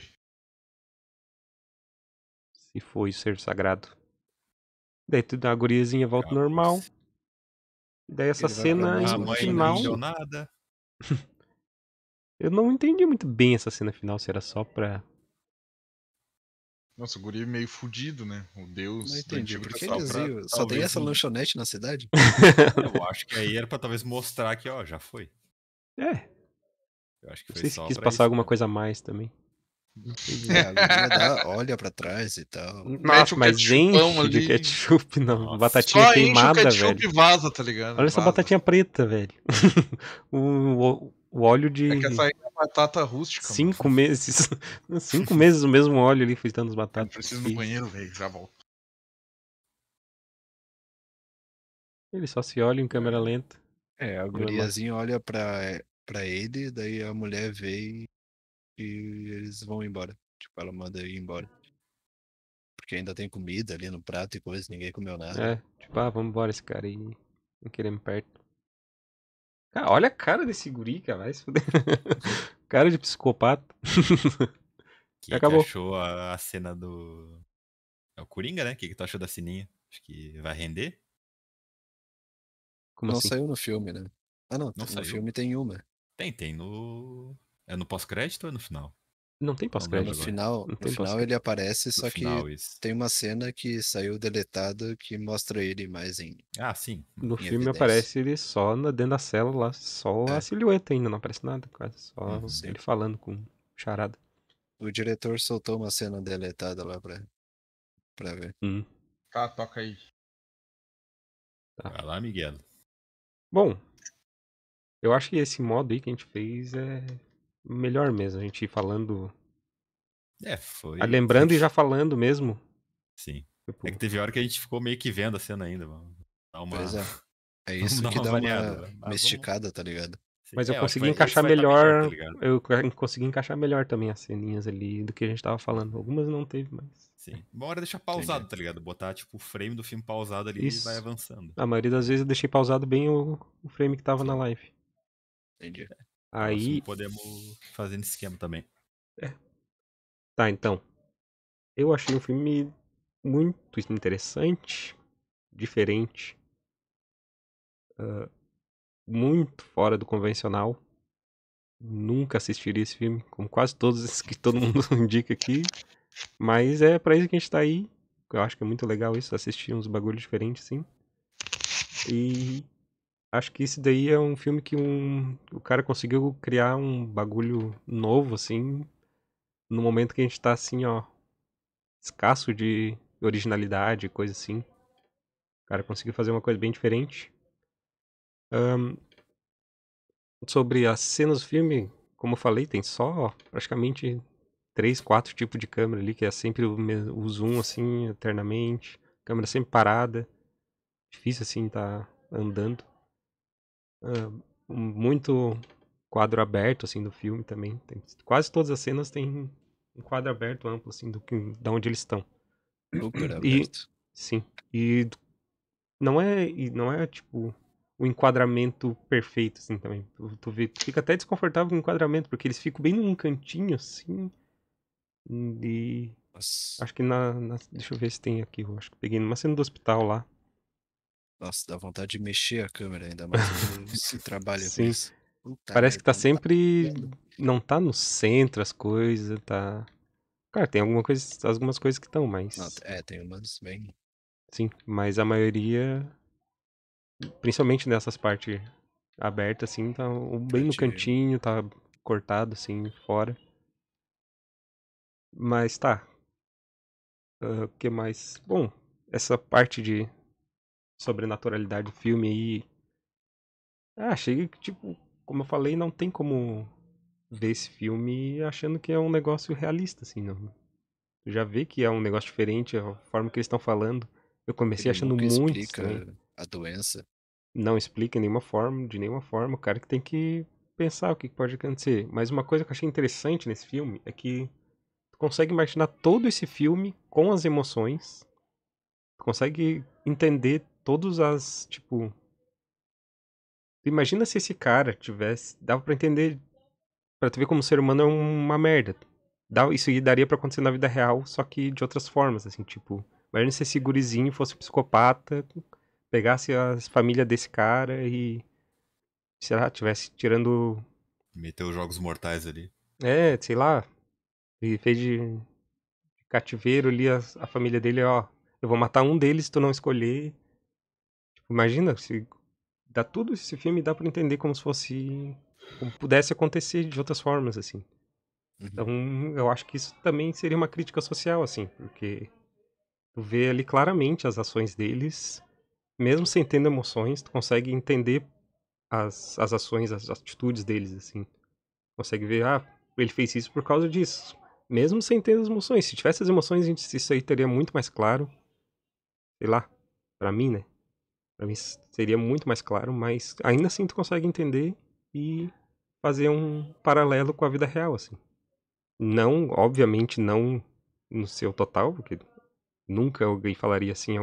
S3: Se foi ser sagrado. Daí tu dá a guriazinha, volta Caramba. normal. Daí essa cena é final. Eu não entendi muito bem essa cena final, se era só pra.
S2: Nossa, o guri é meio fudido, né? O deus não entendi, por que eles pra... Só talvez... tem essa lanchonete na cidade?
S1: eu
S5: acho que aí era pra talvez mostrar que, ó, já foi.
S1: É. Eu acho que foi não sei se quis passar isso,
S3: alguma né? coisa a mais também.
S1: É, olha pra trás e tal.
S3: Nossa, mas gente de ketchup, não. Nossa, batatinha queimada, o ketchup
S2: velho. vaza, tá ligado? Olha vaza. essa batatinha
S3: preta, velho. o, o, o óleo de. É que essa aí é
S2: batata rústica. Cinco mano.
S3: meses. Cinco meses o mesmo óleo ali fritando as batatas. Eu preciso no
S1: banheiro, velho, já volto.
S3: Ele só se olha em câmera lenta.
S1: É, a guriazinha olha pra, pra ele, daí a mulher vê e, eles vão embora. Tipo, ela manda ir embora. Porque ainda tem comida ali no prato e coisa, ninguém comeu nada. É,
S3: tipo, ah, vamos embora esse cara aí. Não querendo perto.
S1: Cara, olha a cara desse guri, cara. Vai se fuder.
S3: cara de psicopata. que Acabou. Que
S5: achou a, a, cena do. É o Coringa, né? O que, que tu achou da sininha? Acho que vai render?
S1: Como não assim? saiu no filme, né? Ah, não. não no saiu. filme tem uma.
S5: Tem, tem no.
S1: É no pós-crédito ou é no final? Não tem pós-crédito. No final, no final ele aparece, só no que final, tem uma cena que saiu deletada que mostra ele mais em. Ah, sim. No filme evidência. aparece
S3: ele só na, dentro da cela lá, só é. a silhueta ainda, não aparece nada, quase. Só hum, ele falando com charada.
S1: O diretor soltou uma cena deletada lá pra, pra ver. Hum. Tá, toca aí. Tá. Vai lá, Miguel.
S3: Bom, eu acho que esse modo aí que a gente fez é, melhor mesmo a gente ir falando.
S5: É, foi. Ah, lembrando foi...
S3: e já falando mesmo.
S5: Sim. É tipo... É que teve hora que a gente ficou meio que vendo a cena ainda, mano. uma... Pois é.
S3: É isso que dá uma, uma né?
S1: ah, mesticada, tá ligado? Mas eu é, consegui encaixar melhor. tá
S3: eu consegui encaixar melhor também as ceninhas ali do que a gente tava falando. Algumas não teve, mas.
S1: Sim. Uma
S5: hora deixar pausado, Entendi. tá ligado? Botar, tipo, o frame do filme pausado ali Isso. e vai avançando.
S3: A maioria das vezes eu deixei pausado bem o, o frame que tava Sim. na live.
S5: Entendi. Aí. podemos fazer nesse esquema também. É. Tá, então.
S3: Eu achei um filme muito interessante, diferente, uh, muito fora do convencional. Nunca assistiria esse filme, como quase todos esses que todo mundo indica aqui. Mas é para isso que a gente tá aí. Eu acho que é muito legal isso, assistir uns bagulhos diferentes, sim. E acho que esse daí é um filme que um, o cara conseguiu criar um bagulho novo, assim, no momento que a gente tá assim, ó, escasso de originalidade, coisa assim. O cara conseguiu fazer uma coisa bem diferente. Um, sobre as cenas do filme, como eu falei, tem só praticamente três, quatro tipos de câmera ali, que é sempre o, o zoom assim, eternamente, câmera sempre parada. Difícil assim tá andando muito quadro aberto assim do filme também. Tem, quase todas as cenas tem um quadro aberto amplo assim do que da onde eles estão. e sim. E não é e não é tipo o enquadramento perfeito assim também. Tu, tu, vê, tu fica até desconfortável com o enquadramento porque eles ficam bem num cantinho assim. E Nossa. acho que na, na, deixa eu ver se tem aqui, eu acho que peguei numa cena do hospital lá.
S1: Nossa, dá vontade de mexer a câmera ainda mais. se trabalha Sim. com isso. Puta
S3: Parece que tá sempre. Tá não tá no centro as coisas, tá. Cara, tem alguma coisa, algumas coisas que estão, mas. Não,
S1: é, tem umas bem.
S3: Sim, mas a maioria. Principalmente nessas partes abertas, assim, tá bem no cantinho, tá cortado, assim, fora. Mas tá. Ah, o uh, que mais? Bom, essa parte de sobrenaturalidade do filme aí. Ah, achei que, tipo, como eu falei, não tem como ver esse filme achando que é um negócio realista, assim, não. Tu já vê que é um negócio diferente, a forma que eles estão falando. Eu comecei Ele achando muito. Explica
S1: a doença.
S3: Não explica nenhuma forma, de nenhuma forma. O cara que tem que pensar o que pode acontecer. Mas uma coisa que eu achei interessante nesse filme é que tu consegue imaginar todo esse filme com as emoções. Tu consegue entender todas as, tipo... Imagina se esse cara tivesse... Dava para entender... Pra tu ver como o ser humano é uma merda. Dá, isso daria para acontecer na vida real, só que de outras formas, assim, tipo... Imagina se esse gurizinho fosse um psicopata, pegasse a família desse cara e... Sei lá, tivesse tirando...
S5: Meteu jogos mortais ali.
S3: É, sei lá. E fez de cativeiro ali a, a, família dele, ó. Eu vou matar um deles se tu não escolher. Tipo, imagina se dá tudo esse filme dá para entender como se fosse como pudesse acontecer de outras formas assim. Uhum. Então, eu acho que isso também seria uma crítica social assim, porque tu vê ali claramente as ações deles, mesmo sem tendo emoções, tu consegue entender as, as ações, as atitudes deles assim. Consegue ver, ah, ele fez isso por causa disso. Mesmo sem ter as emoções. Se tivesse as emoções, gente, isso aí teria muito mais claro. Sei lá, para mim, né? Para mim seria muito mais claro, mas ainda assim tu consegue entender e fazer um paralelo com a vida real, assim. Não, obviamente não no seu total, porque nunca alguém falaria assim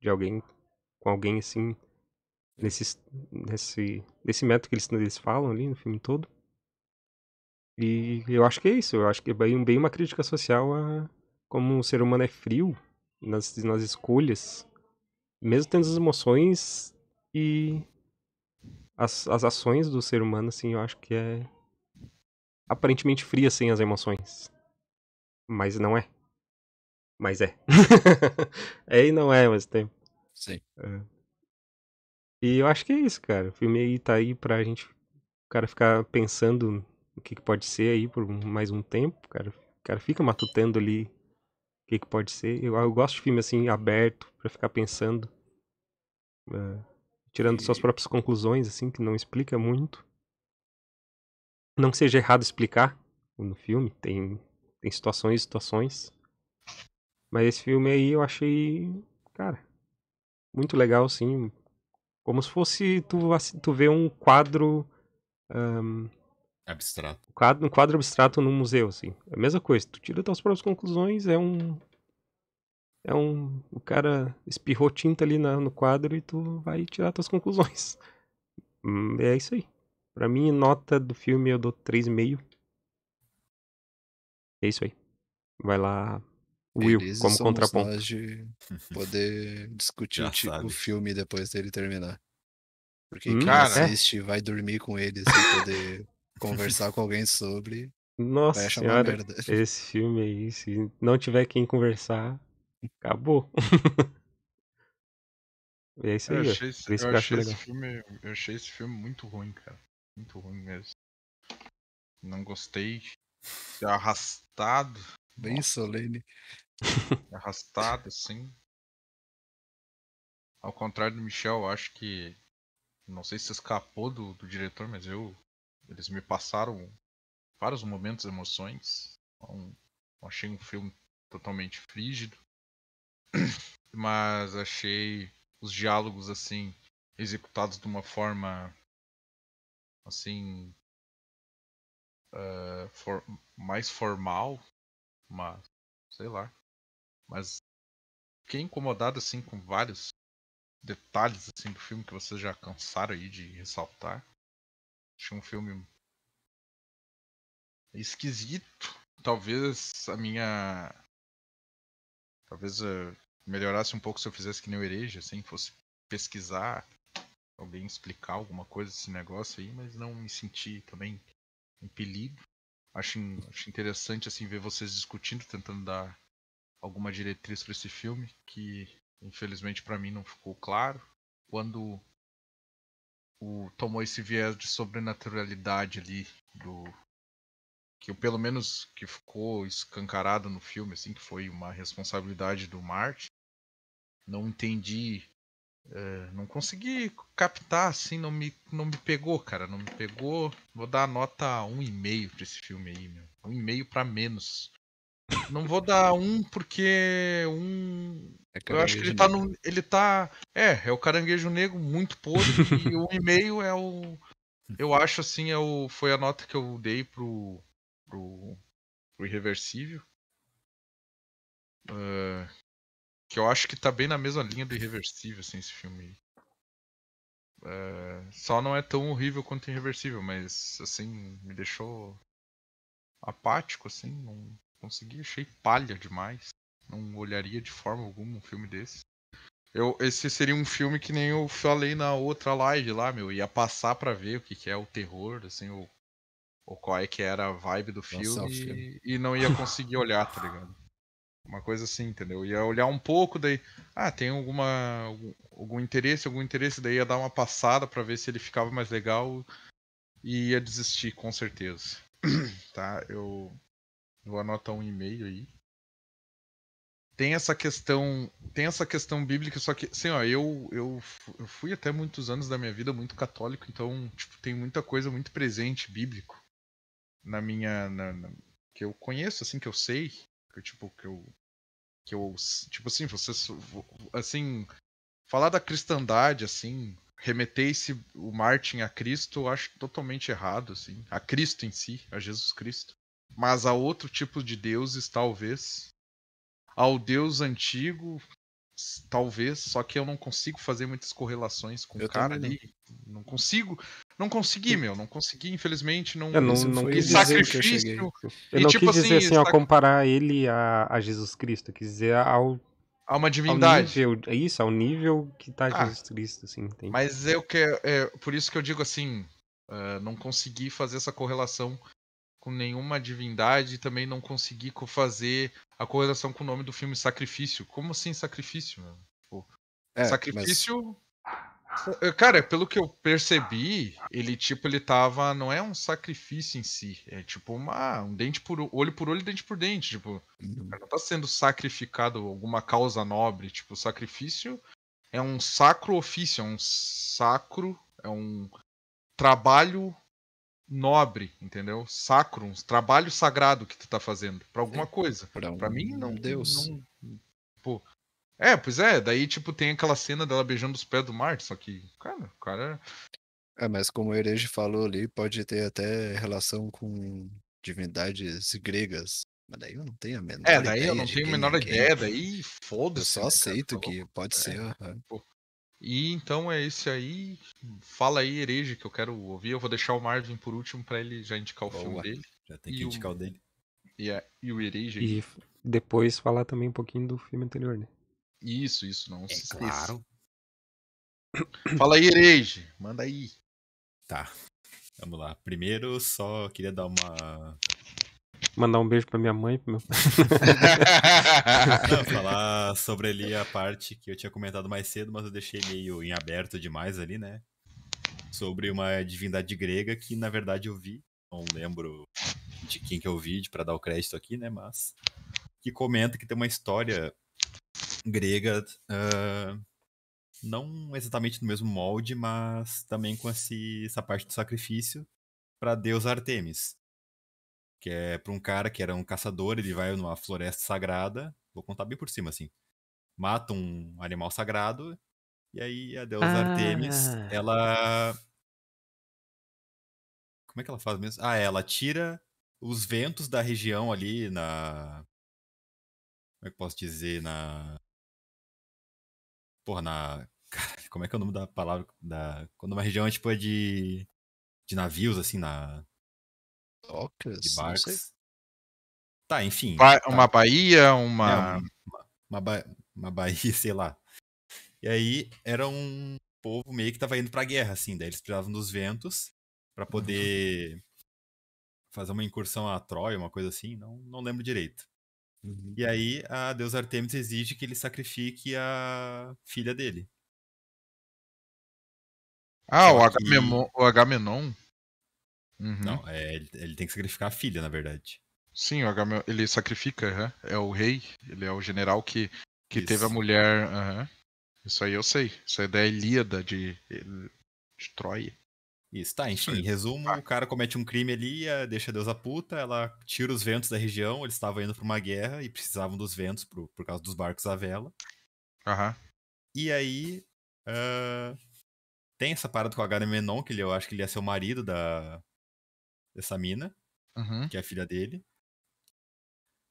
S3: de alguém com alguém assim nesse nesse nesse método que eles, eles falam ali no filme todo. E eu acho que é isso, eu acho que é bem, bem uma crítica social a como o ser humano é frio nas, nas escolhas mesmo tendo as emoções e as, as ações do ser humano, assim, eu acho que é aparentemente fria sem assim, as emoções. Mas não é. Mas é. é e não é mas tem tempo. Sim. É. E eu acho que é isso, cara. O filme aí tá aí pra gente, o cara ficar pensando o que, que pode ser aí por mais um tempo, cara. O cara fica matutando ali que, que pode ser. Eu, eu, gosto de filme assim, aberto, para ficar pensando. Eh, tirando e... suas próprias conclusões, assim, que não explica muito. Não que seja errado explicar no filme, tem, tem situações e situações. Mas esse filme aí eu achei, cara, muito legal, assim. Como se fosse tu, tu ver um quadro. Um, Abstrato. Um quadro, um quadro abstrato num museu, assim. É a mesma coisa. Tu tira tuas próprias conclusões, é um. É um. O cara espirrou tinta ali na, no quadro e tu vai tirar tuas conclusões. Hum, é isso aí. Pra mim, nota do filme eu dou 3,5. É isso aí. Vai lá, Will, Beleza, como contraponto.
S1: De poder discutir o, tipo, o filme depois dele terminar. Porque hum, quem cara... É? assiste vai dormir com ele sem poder conversar com alguém sobre. Nossa senhora,
S3: esse filme aí, se não tiver quem conversar, acabou. é isso aí, eu achei, esse, eu, achei esse
S2: filme, eu achei esse filme muito ruim, cara. Muito ruim mesmo. Não gostei. Arrastado. Bem Nossa. solene. Arrastado, assim. Ao contrário do Michel, acho que. Não sei se escapou do, do diretor, mas eu eles me passaram vários momentos, emoções. Então, achei um filme totalmente frígido, mas achei os diálogos assim executados de uma forma assim uh, for, mais formal, mas sei lá. Mas fiquei incomodado assim com vários detalhes assim do filme que vocês já cansaram aí de ressaltar. Achei um filme esquisito. Talvez a minha. Talvez eh, melhorasse um pouco se eu fizesse que nem o Ereja, assim, fosse pesquisar, alguém explicar alguma coisa desse negócio aí, mas não me senti também impelido. Acho, acho interessante assim ver vocês discutindo, tentando dar alguma diretriz para esse filme, que infelizmente para mim não ficou claro. Quando o, tomou esse viés de sobrenaturalidade ali do que pelo menos que ficou escancarado no filme assim que foi uma responsabilidade do Marte não entendi é, não consegui captar assim não me não me pegou cara não me pegou vou dar nota um e meio para esse filme aí meu um e meio para menos não vou dar um porque um. É eu acho que ele tá no. Ele tá. É, é o caranguejo negro muito podre. e um e meio é o. Eu acho assim, é o... foi a nota que eu dei pro. pro, pro irreversível. Uh... que eu acho que tá bem na mesma linha do irreversível, assim, esse filme. Uh... só não é tão horrível quanto irreversível, mas assim, me deixou apático, assim, não consegui, achei palha demais. Não olharia de forma alguma um filme desse. Eu, esse seria um filme que nem eu falei na outra live lá, meu. Ia passar para ver o que, que é o terror, assim, o, o qual é que era a vibe do filme, Nossa, filme. E, e não ia conseguir olhar, tá ligado? Uma coisa assim, entendeu? Ia olhar um pouco, daí. Ah, tem alguma. algum, algum interesse, algum interesse, daí ia dar uma passada para ver se ele ficava mais legal e ia desistir, com certeza. tá? Eu. Vou anotar um e-mail aí. Tem essa questão, tem essa questão bíblica, só que, assim, ó, eu, eu, eu fui até muitos anos da minha vida muito católico, então, tipo, tem muita coisa muito presente bíblico na minha, na, na, que eu conheço, assim, que eu sei, que tipo, que eu, que eu, tipo assim, você assim, falar da cristandade, assim, remeter esse, o Martin a Cristo, eu acho totalmente errado, assim. A Cristo em si, a Jesus Cristo mas a outro tipo de deuses, talvez. Ao deus antigo, talvez, só que eu não consigo fazer muitas correlações com eu o cara ali. Né? Não consigo. Não consegui, meu, não consegui, infelizmente, não, eu não, não quis sacrifício. eu, eu e, não tipo quis dizer assim, assim
S3: comparar ele a, a, Jesus Cristo, quis dizer ao
S2: a uma divindade.
S3: Ao nível, é isso, ao nível que tá ah, Jesus Cristo, assim, entende? Mas
S2: eu que é por isso que eu digo assim, uh, não consegui fazer essa correlação com nenhuma divindade e também não consegui fazer a correlação com o nome do filme Sacrifício. Como assim Sacrifício? Tipo, é, sacrifício. Mas... É, cara, é pelo que eu percebi, ele tipo, ele tava. Não é um sacrifício em si. É tipo uma. Um dente por olho por olho, dente por dente. Tipo, uhum. não tá sendo sacrificado alguma causa nobre. Tipo, sacrifício é um sacro ofício, é um sacro, é um trabalho nobre, entendeu? Sacro, um trabalho sagrado que tu tá fazendo para alguma é, coisa. Para um... mim não, Deus. Não, pô. É, pois é, daí tipo tem aquela cena dela beijando os pés do Marte, só que, cara, o cara
S1: É, mas como o Herege falou ali, pode ter até relação com divindades gregas. Mas daí eu não tenho a menor É, daí eu não tenho a menor é ideia, daí foda-se. Eu só né, aceito que pode é, ser. Uhum. Pô,
S2: e então é esse aí. Fala aí, herege, que eu quero ouvir. Eu vou deixar o Marvin por último para ele já indicar o Boa, filme dele. Já tem que e indicar o, o dele. E, a, e o herege. E
S3: depois falar também um pouquinho do filme anterior,
S5: né?
S2: Isso, isso, não é, se esqueça. Claro. Fala aí, herege.
S5: Manda aí. Tá. Vamos lá. Primeiro, só queria dar uma
S3: Mandar um beijo pra minha mãe, pro meu Não, falar
S5: sobre ali a parte que eu tinha comentado mais cedo, mas eu deixei meio em aberto demais ali, né? Sobre uma divindade grega que, na verdade, eu vi. Não lembro de quem que eu vi para dar o crédito aqui, né? Mas que comenta que tem uma história grega uh, não exatamente no mesmo molde, mas também com esse, essa parte do sacrifício para deus Artemis que é para um cara que era um caçador, ele vai numa floresta sagrada, vou contar bem por cima assim. Mata um animal sagrado e aí a deusa ah. Artemis, ela Como é que ela faz mesmo? Ah, ela tira os ventos da região ali na Como é que posso dizer na Porra, na como é que é o nome da palavra da quando uma região é tipo é de de navios assim na Docas? De Tá, enfim. Ba tá. Uma Bahia, uma... É, uma. uma, ba uma Bahia, sei lá. E aí era um povo meio que tava indo pra guerra, assim. Daí eles precisavam dos ventos para uhum. poder uhum. fazer uma incursão à Troia, uma coisa assim. Não, não lembro direito. Uhum. E aí a deusa Artemis exige que ele sacrifique a filha dele. Ah, o, que...
S2: o Agamenon?
S5: Uhum. Não, é, ele, ele, tem que sacrificar a filha, na
S2: verdade. Sim, o Agamemnon, ele sacrifica, uhum. é o rei, ele é o general que, que teve a mulher. Uhum. Isso aí eu sei. Isso é da Ilíada de, de
S5: Troia. Isso, tá, enfim, em resumo, ah. o cara comete um crime ali, eh, deixa a deusa puta, ela tira os ventos da região, eles estavam indo pra uma guerra e precisavam dos ventos por, por causa dos barcos à vela. Aham. E aí, uh, tem essa parada com o Agamemnon, que ele, eu acho que ele ia ser o marido da, essa mina, uhum. que é a filha dele.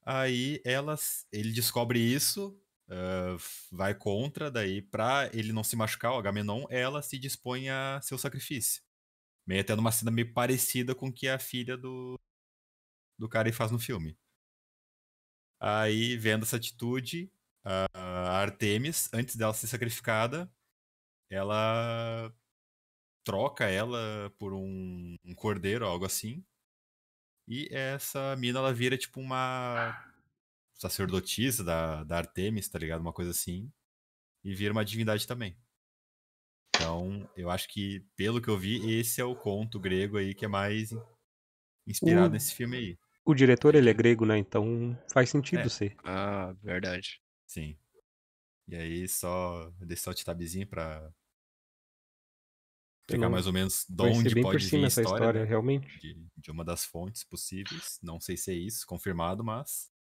S5: Aí elas, ele descobre isso, uh, vai contra, daí pra ele não se machucar, o Agamenon, ela se dispõe a seu sacrifício. Meio até numa cena meio parecida com que a filha do, do cara faz no filme. Aí, vendo essa atitude, ah, a Artemis, antes dela ser sacrificada, ela troca ela por um, um cordeiro, algo assim. E essa mina, ela vira tipo uma sacerdotisa da, da Artemis, tá ligado? Uma coisa assim. E vira uma divindade também. Então, eu acho que, pelo que eu vi, esse é o conto grego aí que é mais inspirado o, nesse filme aí.
S3: O diretor, ele é grego, né? Então faz sentido é. ser.
S5: Ah, verdade. Sim. E aí, só deixar o tabzinho pra pegar mais ou menos de onde pode vir a história, história né? realmente. De, de, uma das fontes possíveis. Não sei se é isso, confirmado, mas.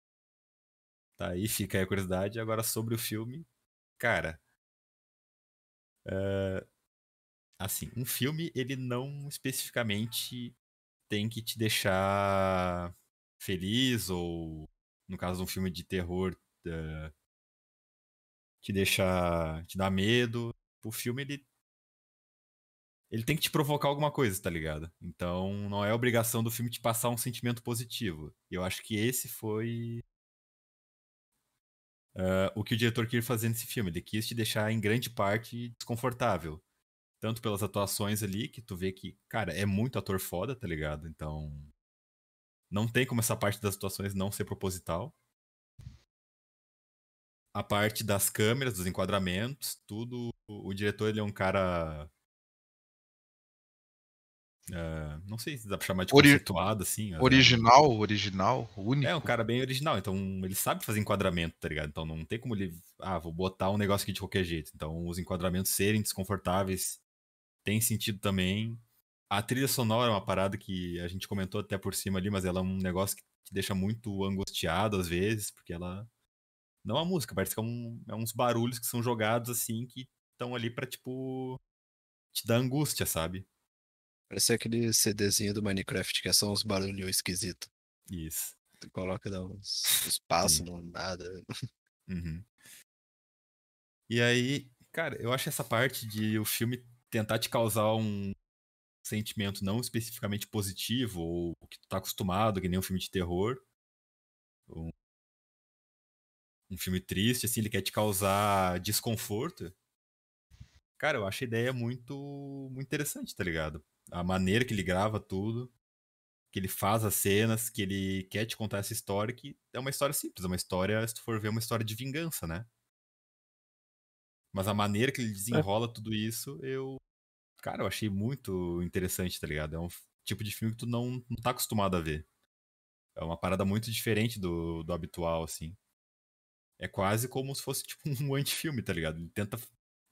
S5: Tá aí, fica aí a curiosidade. Agora sobre o filme. Cara. Eh, assim, um filme, ele não especificamente tem que te deixar feliz ou, no caso de um filme de terror, uh, te deixar. te dar medo. O filme, ele ele tem que te provocar alguma coisa, tá ligado? Então não é obrigação do filme te passar um sentimento positivo. Eu acho que esse foi uh, o que o diretor queria fazer nesse filme. Ele quis te deixar em grande parte desconfortável. Tanto pelas atuações ali, que tu vê que, cara, é muito ator foda, tá ligado? Então. Não tem como essa parte das atuações não ser proposital. A parte das câmeras, dos enquadramentos, tudo. O diretor, ele é um cara Uh, não sei se dá pra chamar de Ori conceituado, assim. É, né? Original, original, único. É, um cara bem original, então ele sabe fazer enquadramento, tá ligado? Então não tem como ele. Ah, vou botar um negócio aqui de qualquer jeito. Então os enquadramentos serem desconfortáveis tem sentido também. A trilha sonora é uma parada que a gente comentou até por cima ali, mas ela é um negócio que te deixa muito angustiado às vezes, porque ela. Não é uma música, parece que é, um, é uns barulhos que são jogados assim, que estão ali pra, tipo.
S1: te dar angústia, sabe? Parece aquele CDzinho do Minecraft, que é só uns barulhos esquisitos. Isso. Tu coloca dá uns, uns passos, não nada.
S5: Uhum. E aí, cara, eu acho essa parte de o filme tentar te causar um sentimento não especificamente positivo, ou o que tu tá acostumado, que nem um filme de terror. Um, um filme triste, assim, ele quer te causar desconforto. Cara, eu acho a ideia muito, muito interessante, tá ligado? a maneira que ele grava tudo, que ele faz as cenas, que ele quer te contar essa história, que é uma história simples, é uma história, se tu for ver, é uma história de vingança, né? Mas a maneira que ele é. desenrola é. tudo isso, eu. Cara, eu achei muito interessante, tá ligado? É um tipo de filme que tu não, não tá acostumado a ver. É uma parada muito diferente do, do habitual, assim. É quase como se fosse tipo um antifilme, tá ligado? Ele tenta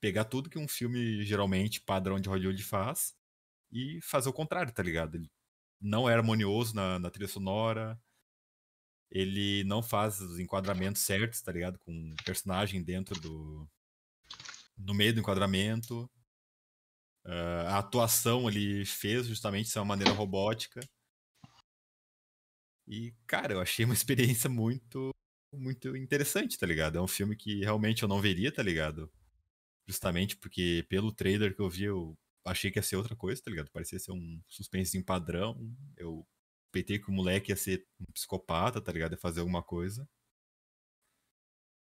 S5: pegar tudo que um filme geralmente padrão de Hollywood faz e fazer o contrário, tá ligado? Ele não é harmonioso na, na trilha sonora, ele não faz os enquadramentos certos, tá ligado? Com o personagem dentro do. no meio do enquadramento. Uh, a atuação ele fez justamente de uma maneira robótica. E, cara, eu achei uma experiência muito, muito interessante, tá ligado? É um filme que realmente eu não veria, tá ligado? Justamente porque pelo trailer que eu vi, eu achei que ia ser outra coisa, tá ligado? Parecia ser um suspense padrão. Eu pensei que o moleque ia ser um psicopata, tá ligado? Ia fazer alguma coisa.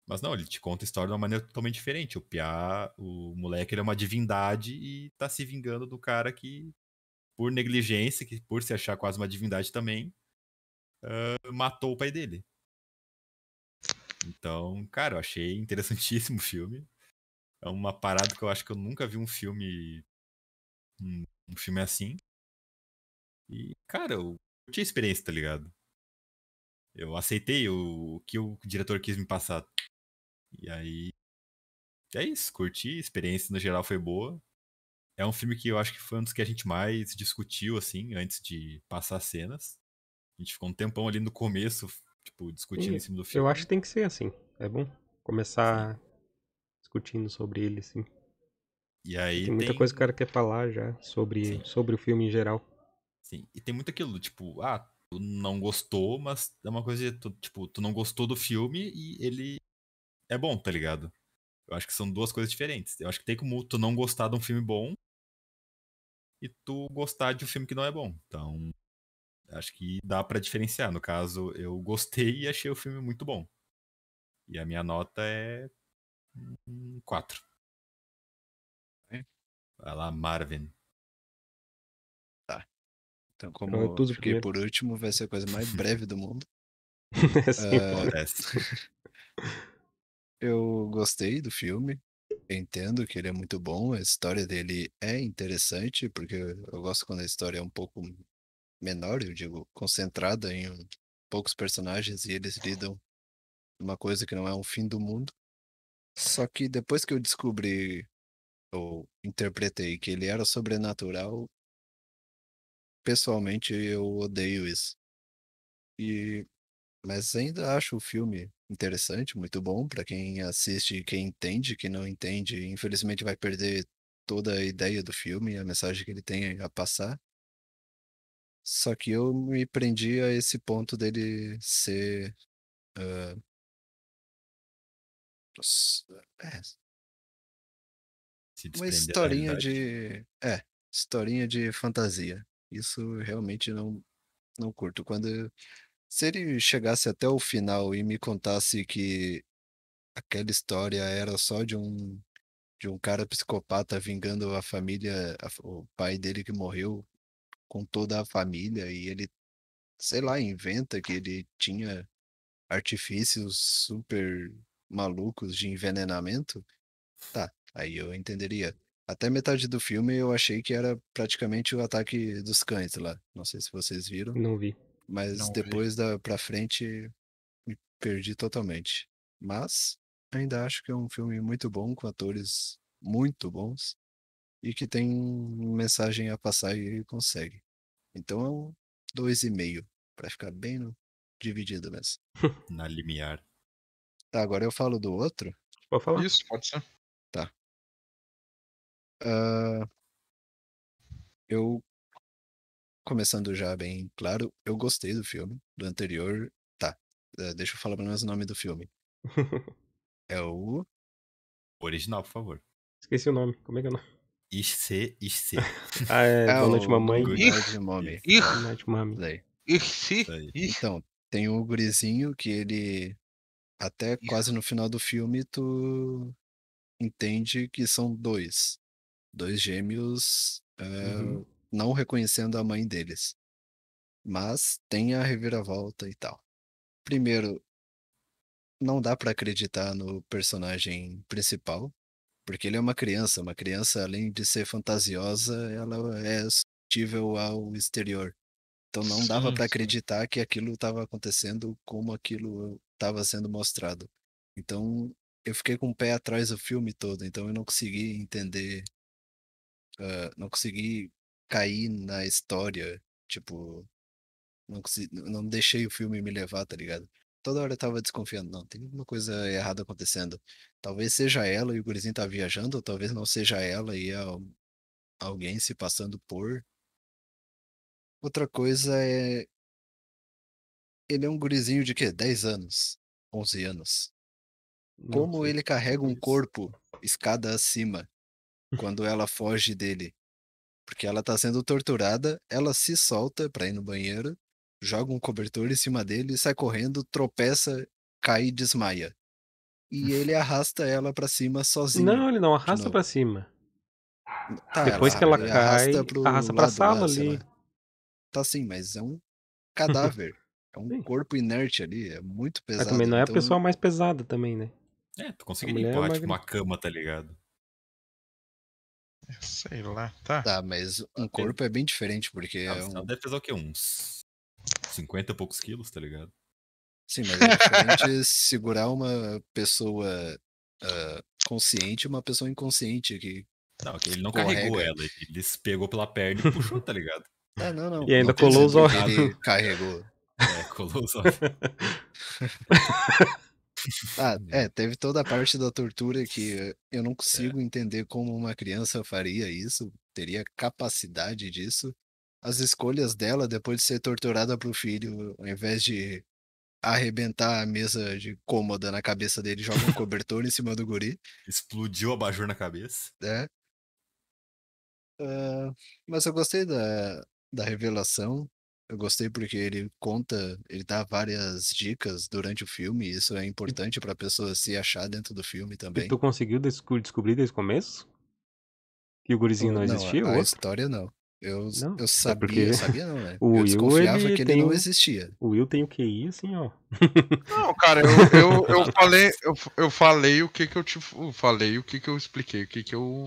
S5: Mas não, ele te conta a história de uma maneira totalmente diferente. O pia, o moleque, ele é uma divindade e tá se vingando do cara que, por negligência, que por se achar quase uma divindade também, uh, matou o pai dele. Então, cara, eu achei interessantíssimo o filme. É uma parada que eu acho que eu nunca vi um filme um, filme assim. E, cara, eu, tinha experiência, tá ligado? Eu aceitei o, o que o diretor quis me passar. E aí. É isso, curti, a experiência no geral foi boa. É um filme que eu acho que foi um dos que a gente mais discutiu, assim, antes de passar cenas. A gente ficou um tempão ali no começo, tipo, discutindo Sim, em cima do filme. Eu acho que
S3: tem que ser assim. É bom começar discutindo sobre ele, assim. E aí tem muita tem... coisa que o
S5: cara quer falar já
S3: sobre, sobre o filme em geral.
S5: Sim, e tem muito aquilo, tipo, ah, tu não gostou, mas é uma coisa, tu, tipo, tu não gostou do filme e ele é bom, tá ligado? Eu acho que são duas coisas diferentes. Eu acho que tem como tu não gostar de um filme bom e tu gostar de um filme que não é bom. Então, acho que dá para diferenciar. No caso, eu gostei e achei o filme muito bom. E a minha nota é 4. Vai lá, Marvin.
S1: Tá. Então, como eu tudo fiquei primeiro. por último, vai ser a coisa mais breve do mundo. É assim
S6: uh...
S1: eu gostei do filme. entendo que ele é muito bom. A história dele é interessante, porque eu gosto quando a história é um pouco menor, eu digo, concentrada em poucos personagens e eles lidam uma coisa que não é um fim do mundo. Só que depois que eu descobri eu interpretei que ele era sobrenatural, pessoalmente eu odeio isso. E mas ainda acho o filme interessante, muito bom para quem assiste, quem entende, quem não entende, infelizmente vai perder toda a ideia do filme, a mensagem que ele tem a passar. Só que eu me prendi a esse ponto dele ser uh, é, se uma historinha de. É, historinha de fantasia. Isso realmente não, não curto. Quando. Se ele chegasse até o final e me contasse que aquela história era só de um de um cara psicopata vingando a família, a, o pai dele que morreu com toda a família e ele, sei lá, inventa que ele tinha artifícios super malucos de envenenamento. Tá, Aí eu entenderia. Até metade do filme eu achei que era praticamente o ataque dos cães lá. Não sei se vocês viram. Não vi. Mas Não depois vi. da pra frente me perdi totalmente. Mas ainda acho que é um filme muito bom, com atores muito bons e que tem mensagem a passar e consegue. Então é um 2,5, para ficar bem no... dividido mesmo.
S5: Na limiar.
S1: Tá, agora eu falo do outro.
S5: Pode
S4: falar. Isso, pode ser. Uh,
S1: eu, começando já bem claro, eu gostei do filme, do anterior. Tá, uh, deixa eu falar pelo menos o nome do filme. é o... o.
S5: Original, por favor.
S1: Esqueci o nome, como é que é o nome? Ixce, Ixce.
S3: ah, é, ah, Boa Noite Mamãe. Boa
S1: Noite mamãe. Então, tem o gurizinho que ele, até quase no final do filme, tu entende que são dois. Dois gêmeos eh, uhum. não reconhecendo a mãe deles. Mas tem a reviravolta e tal. Primeiro, não dá para acreditar no personagem principal, porque ele é uma criança. Uma criança, além de ser fantasiosa, ela é suscetível ao exterior. Então não dava para acreditar que aquilo estava acontecendo como aquilo estava sendo mostrado. Então eu fiquei com o pé atrás o filme todo, então eu não consegui entender uh, não consegui cair na história, tipo, não, consegui, não deixei o filme me levar, tá ligado? Toda hora eu tava desconfiando, não, tem alguma coisa errada acontecendo. Talvez seja ela e o gurizinho tá viajando, ou talvez não seja ela e é a, alguém se passando por. Outra coisa é. Ele é um gurizinho de quê? 10 anos? 11 anos? Como ele carrega um corpo escada acima? quando ela foge dele. Porque ela tá sendo torturada, ela se solta pra ir no banheiro, joga um cobertor em cima dele, sai correndo, tropeça, cai e desmaia. E hum. ele arrasta ela pra cima sozinho. Não, ele não arrasta pra cima. Tá, Depois ela, que ela cai, arrasta, arrasta pra sala lá, ali. Tá sim, mas é um cadáver. É um Sim. corpo inerte ali, é muito pesado. Mas também não é então... a pessoa
S3: mais pesada também, né? É, tu consegue é limpar, é tipo, uma
S1: cama, tá ligado? Sei lá, tá. Tá, mas
S5: um corpo é bem diferente, porque. Ah, é um... Deve pesar o quê? Uns 50 e poucos quilos, tá ligado? Sim, mas é diferente
S1: segurar uma pessoa uh, consciente e uma pessoa inconsciente que. Não, okay, ele não correga. carregou ela, ele se pegou pela perna e puxou, tá ligado? É, não, não. E ainda colou os olhos. Carregou. É, colou os olhos. Ah, é, teve toda a parte da tortura que eu não é. consigo é. entender como uma criança faria isso, teria capacidade disso. As escolhas dela depois de ser torturada pro filho, ao invés de arrebentar a mesa de cômoda na cabeça dele, joga um cobertor em cima do guri. Explodiu o abajur na cabeça. É. Uh, mas eu gostei da, da revelação. Eu gostei porque ele conta, ele dá várias dicas durante o filme, e isso é importante a pessoa se achar dentro do filme também. E tu
S3: conseguiu desco descobrir desde o começo? Que o gurizinho não, não existia? A, a
S1: história não. Eu, não, eu sabia, porque... eu sabia não, né? O eu Will, desconfiava ele que ele não existia. O Will tem o QI, assim, ó. Não, cara, eu, eu, eu falei,
S2: eu, eu falei o que que eu te eu falei, o que que eu expliquei, o que que eu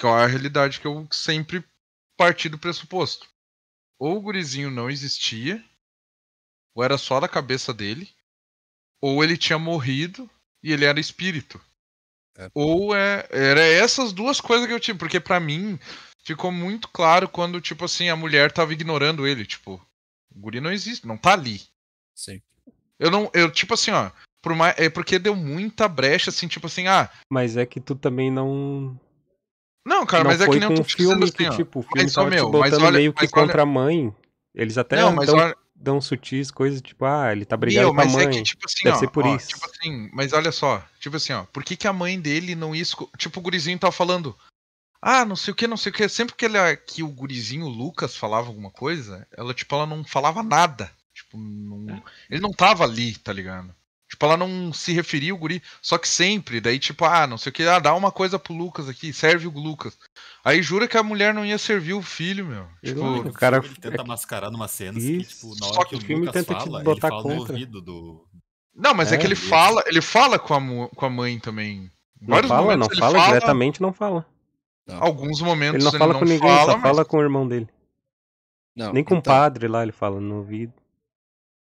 S2: qual é a realidade que eu sempre parti do pressuposto ou o gurizinho não existia, ou era só da cabeça dele, ou ele tinha morrido e ele era espírito. É. Ou é, era essas duas coisas que eu tinha, porque para mim ficou muito claro quando, tipo assim, a mulher tava ignorando ele, tipo, o guri não existe, não tá ali. Sim. Eu não, eu, tipo assim, ó, por mais, é porque deu muita brecha, assim, tipo assim, ah. Mas é que tu também não não, cara, não mas é que nem com um filme assim, que, ó, tipo, o filme mas, tava meu, te botando olha, meio que contra a
S3: mãe. Eles até não, dão, olha... dão, sutis coisas, tipo, ah, ele tá brigando meu, com a mãe. Mas É que, tipo assim, Deve ó, ser por ó, isso. Tipo
S2: assim, mas olha só, tipo assim, ó, por que, que a mãe dele não ia. Tipo, o gurizinho tava falando. Ah, não sei o que, não sei o que. Sempre que, ele, que o gurizinho Lucas falava alguma coisa, ela, tipo, ela não falava nada. Tipo, não... ele não tava ali, tá ligado? Tipo, ela não se referia ao guri. Só que sempre, daí, tipo, ah, não sei o que, ah, dá uma coisa pro Lucas aqui, serve o Lucas. Aí jura que a mulher não ia servir o filho, meu. Tipo, o cara ele tenta é
S5: mascarar numa cena assim, que, tipo, na hora Só que, que o filme Lucas tenta fala, botar ele fala contra. no ouvido do.
S2: Não, mas é, é que ele é fala, ele fala com a, com a mãe também. não fala, não fala, fala, diretamente não fala. Não. Tá. Alguns momentos ele não fala ele não com ninguém, fala, só mas... fala
S3: com o irmão dele. Não, Nem com então... o padre lá ele fala no ouvido.